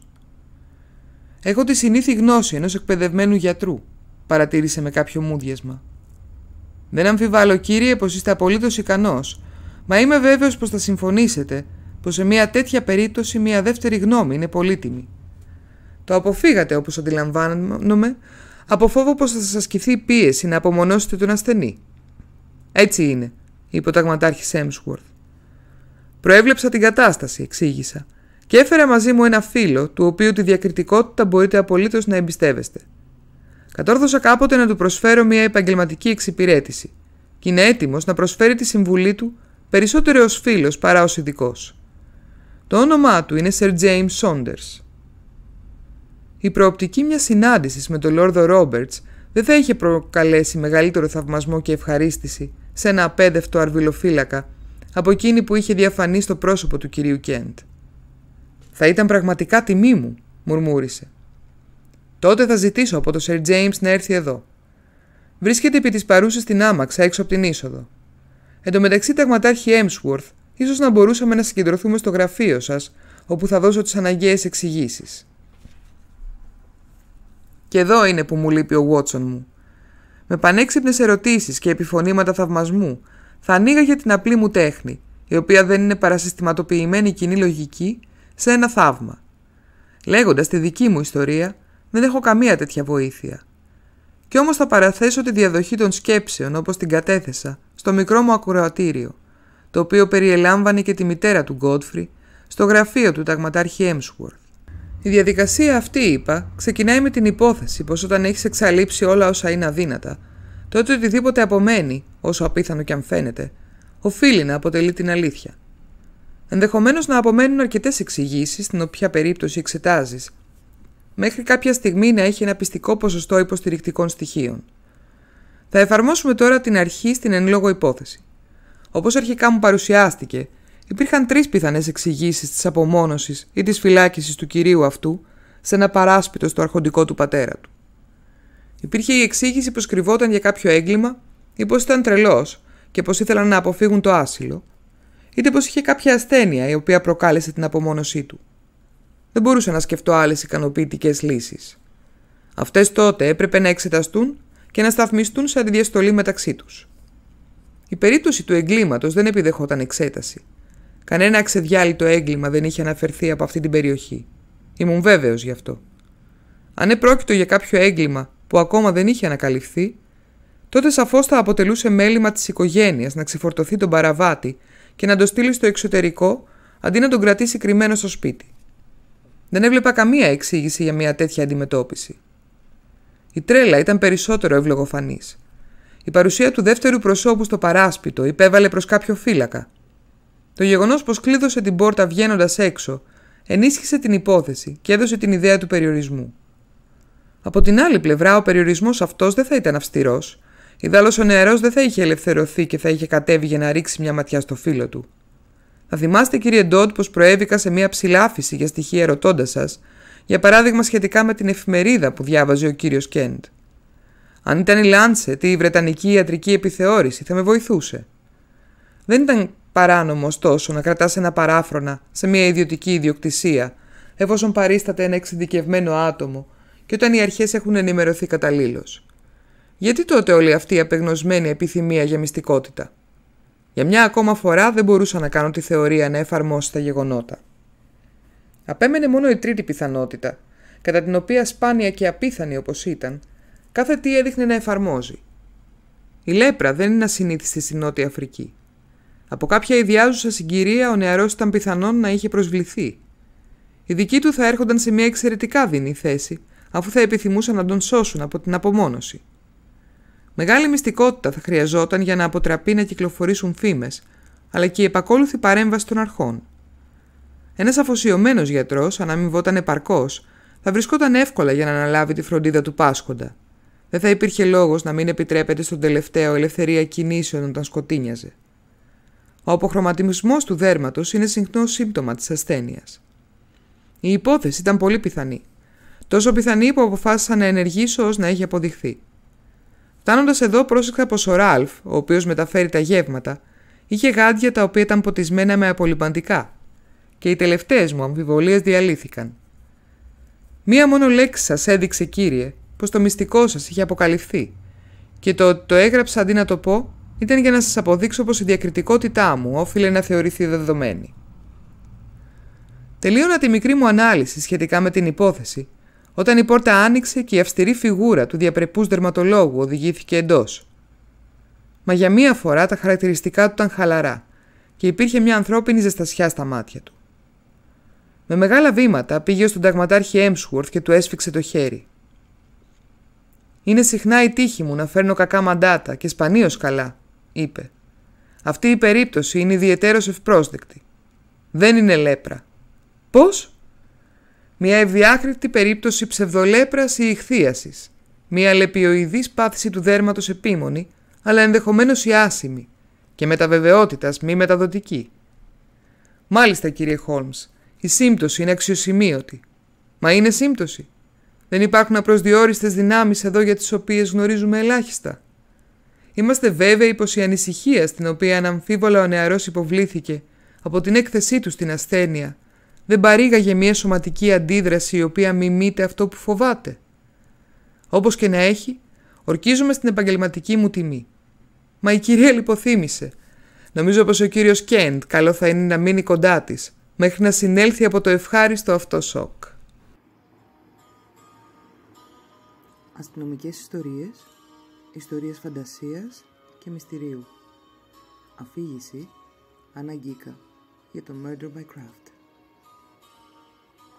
Έχω τη συνήθη γνώση ενός εκπαιδευμένου γιατρού, παρατήρησε με κάποιο μούδιασμα. Δεν αμφιβάλλω, κύριε, πως είστε απολύτως ικανός... μα είμαι βέβαιος πως θα συμφωνήσετε «Πως σε μια τέτοια περίπτωση μια δεύτερη γνώμη είναι πολύτιμη. Το αποφύγατε όπως αντιλαμβάνομαι από φόβο πως θα σας ασκηθεί η πίεση να απομονώσετε τον ασθενή. Έτσι είναι, είπε ο ταγματάρχης Έμσουορθ. Προέβλεψα την κατάσταση, εξήγησα, και έφερα μαζί μου ένα φίλο, του οποίου τη διακριτικότητα μπορείτε απολύτως να εμπιστεύεστε. Κατόρθωσα κάποτε να του προσφέρω μια επαγγελματική εξυπηρέτηση και είναι έτοιμος να προσφέρει τη συμβουλή του περισσότερο ως φίλος παρά ως ειδικός. Το όνομά του είναι Sir James Saunders. Η προοπτική μιας συνάντησης με τον Λόρδο Ρόμπερτς δεν θα είχε προκαλέσει μεγαλύτερο θαυμασμό και ευχαρίστηση σε ένα απέδευτο αρβιλοφύλακα από εκείνη που είχε διαφανεί στο πρόσωπο του κυρίου Κέντ. «Θα ήταν πραγματικά τιμή μου», μουρμούρισε. «Τότε θα ζητήσω από τον Σερ Τζέιμ να έρθει εδώ. Βρίσκεται επί της παρούσης στην άμαξα έξω από την είσοδο. Εν τω μεταξύ ταγματάρχη Έμσουορθ ίσως να μπορούσαμε να συγκεντρωθούμε στο γραφείο σας όπου θα δώσω τις αναγκαίες εξηγήσεις. Και εδώ είναι που μου λείπει ο Βότσον μου. Με πανέξυπνες ερωτήσεις και επιφωνήματα θαυμασμού, θα ανοίγαγε την απλή μου τέχνη, η οποία δεν είναι παρασυστηματοποιημένη κοινή λογική, σε ένα θαύμα. Λέγοντας τη δική μου ιστορία, δεν έχω καμία τέτοια βοήθεια. Κι όμως θα παραθέσω τη διαδοχή των σκέψεων όπως την κατέθεσα στο μικρό μου ακροατήριο το οποίο περιελάμβανε και τη μητέρα του Γκότφρι, στο γραφείο του ταγματάρχη Έμσουορθ. Η διαδικασία αυτή, είπα, ξεκινάει με την υπόθεση πως όταν έχεις εξαλείψει όλα όσα είναι αδύνατα, τότε οτιδήποτε απομένει, όσο απίθανο κι αν φαίνεται, οφείλει να αποτελεί την αλήθεια. Ενδεχομένως να απομένουν αρκετές εξηγήσεις στην οποία περίπτωση εξετάζεις, μέχρι κάποια στιγμή να έχει ένα πιστικό ποσοστό υποστηρικτικών στοιχείων. Θα εφαρμόσουμε τώρα την αρχή στην εν λόγω υπόθεση. Όπως αρχικά μου παρουσιάστηκε, υπήρχαν τρεις πιθανές εξηγήσεις της απομόνωσης ή της φυλάκισης του κυρίου αυτού σε ένα παράσπιτο στο αρχοντικό του πατέρα του. Υπήρχε η εξήγηση πως κρυβόταν για κάποιο έγκλημα ή πως ήταν τρελός και πως ήθελαν να αποφύγουν το άσυλο, είτε πως είχε κάποια ασθένεια η οποία προκάλεσε την απομόνωσή του. Δεν μπορούσα να σκεφτώ άλλες ικανοποιητικές λύσεις. Αυτές τότε έπρεπε να εξεταστούν και να σταθμιστούν σε αντιδιαστολή μεταξύ τους. Η περίπτωση του εγκλήματος δεν επιδεχόταν εξέταση. Κανένα ξεδιάλυτο έγκλημα δεν είχε αναφερθεί από αυτή την περιοχή. Ήμουν βέβαιος γι' αυτό. Αν επρόκειτο για κάποιο έγκλημα που ακόμα δεν είχε ανακαλυφθεί, τότε σαφώς θα αποτελούσε μέλημα της οικογένειας να ξεφορτωθεί τον παραβάτη και να τον στείλει στο εξωτερικό αντί να τον κρατήσει κρυμμένο στο σπίτι. Δεν έβλεπα καμία εξήγηση για μια τέτοια αντιμετώπιση. Η τρέλα ήταν περισσότερο ευλογοφανής. Η παρουσία του δεύτερου προσώπου στο παράσπιτο υπέβαλε προς κάποιο φύλακα. Το γεγονός πως κλείδωσε την πόρτα βγαίνοντας έξω ενίσχυσε την υπόθεση και έδωσε την ιδέα του περιορισμού. Από την άλλη πλευρά, ο περιορισμός αυτός δεν θα ήταν αυστηρός. Ιδάλω ο νεαρός δεν θα είχε ελευθερωθεί και θα είχε κατέβει για να ρίξει μια ματιά στο φίλο του. Θα θυμάστε, κύριε Ντότ, πως προέβηκα σε μια ψηλάφιση για στοιχεία ερωτώντα σας, για παράδειγμα σχετικά με την εφημερίδα που διάβαζε ο κύριος Κέντ. Αν ήταν η Λάντσετ ή η Βρετανική ιατρική επιθεώρηση, θα με βοηθούσε. Δεν ήταν παράνομο, ωστόσο, να κρατάς ένα παράφρονα σε μια ιδιωτική ιδιοκτησία, εφόσον παρίσταται ένα εξειδικευμένο άτομο και όταν οι αρχές έχουν ενημερωθεί καταλήλως. Γιατί τότε όλη αυτή η απεγνωσμένη επιθυμία για μυστικότητα. Για μια ακόμα φορά δεν μπορούσα να κάνω τη θεωρία να εφαρμόσει τα γεγονότα. Απέμενε μόνο η τρίτη πιθανότητα, κατά την οποία σπάνια και απίθανη όπως ήταν, κάθε τι έδειχνε να εφαρμόζει. Η λέπρα δεν είναι ασυνήθιστη στη Νότια Αφρική. Από κάποια ιδιάζουσα συγκυρία ο νεαρός ήταν πιθανόν να είχε προσβληθεί. Οι δικοί του θα έρχονταν σε μια εξαιρετικά δεινή θέση, αφού θα επιθυμούσαν να τον σώσουν από την απομόνωση. Μεγάλη μυστικότητα θα χρειαζόταν για να αποτραπεί να κυκλοφορήσουν φήμες, αλλά και η επακόλουθη παρέμβαση των αρχών. Ένας αφοσιωμένος γιατρός, αν αμοιβόταν επαρκώ, θα βρισκόταν εύκολα για να αναλάβει τη φροντίδα του Πάσχοντα. Δεν θα υπήρχε λόγος να μην επιτρέπεται στον τελευταίο ελευθερία κινήσεων όταν σκοτίνιαζε. Ο αποχρωματισμός του δέρματος είναι συχνό σύμπτωμα της ασθένειας. Η υπόθεση ήταν πολύ πιθανή. Τόσο πιθανή που αποφάσισα να ενεργήσω ως να έχει αποδειχθεί. Φτάνοντας εδώ, πρόσεξα πως ο Ράλφ, ο οποίος μεταφέρει τα γεύματα, είχε γάντια τα οποία ήταν ποτισμένα με απολυμπαντικά και οι τελευταίες μου αμφιβολίες διαλύθηκαν. Μία μόνο λέξη σας έδειξε, κύριε, πως το μυστικό σας είχε αποκαλυφθεί και το ότι το έγραψα αντί να το πω ήταν για να σας αποδείξω πως η διακριτικότητά μου όφιλε να θεωρηθεί δεδομένη. Τελείωνα τη μικρή μου ανάλυση σχετικά με την υπόθεση όταν η πόρτα άνοιξε και η αυστηρή φιγούρα του διαπρεπούς δερματολόγου οδηγήθηκε εντός. Μα για μία φορά τα χαρακτηριστικά του ήταν χαλαρά και υπήρχε μια ανθρώπινη ζεστασιά στα μάτια του. Με μεγάλα βήματα πήγε στον ταγματάρχη Έμσουορθ και του έσφιξε το χέρι. Είναι συχνά η τύχη μου να φέρνω κακά μαντάτα και σπανίως καλά, είπε. Αυτή η περίπτωση είναι ιδιαίτερο ευπρόσδεκτη. Δεν είναι λέπρα. Πώς? Μια ευδιάκριτη περίπτωση ψευδολέπρας ή ηχθίασης. Μια λεπιοειδής πάθηση του δέρματος επίμονη, αλλά ενδεχομένως η ηχθιαση μια λεπιοειδη μεταβεβαιότητας μη μεταδοτική. Μάλιστα, κύριε ενδεχομένω η ασημη και μεταβεβαιοτητα μη μεταδοτικη μαλιστα κυριε Χόλμ, αξιοσημείωτη. Μα είναι σύμπτωση. Δεν υπάρχουν απροσδιόριστες δυνάμεις εδώ για τις οποίες γνωρίζουμε ελάχιστα. Είμαστε βέβαιοι πως η ανησυχία στην οποία αναμφίβολα ο νεαρός υποβλήθηκε από την έκθεσή του στην ασθένεια δεν παρήγαγε μια σωματική αντίδραση η οποία μιμείται αυτό που φοβάται. Όπως και να έχει, ορκίζομαι στην επαγγελματική μου τιμή. Μα η κυρία λιποθύμησε. Νομίζω πως ο κύριος Κέντ καλό θα είναι να μείνει κοντά της μέχρι να συνέλθει από το ευχάριστο αυτό σοκ. αστυνομικές ιστορίες, ιστορίες φαντασίας και μυστηρίου. Αφήγηση Αναγκίκα για το Murder by Craft.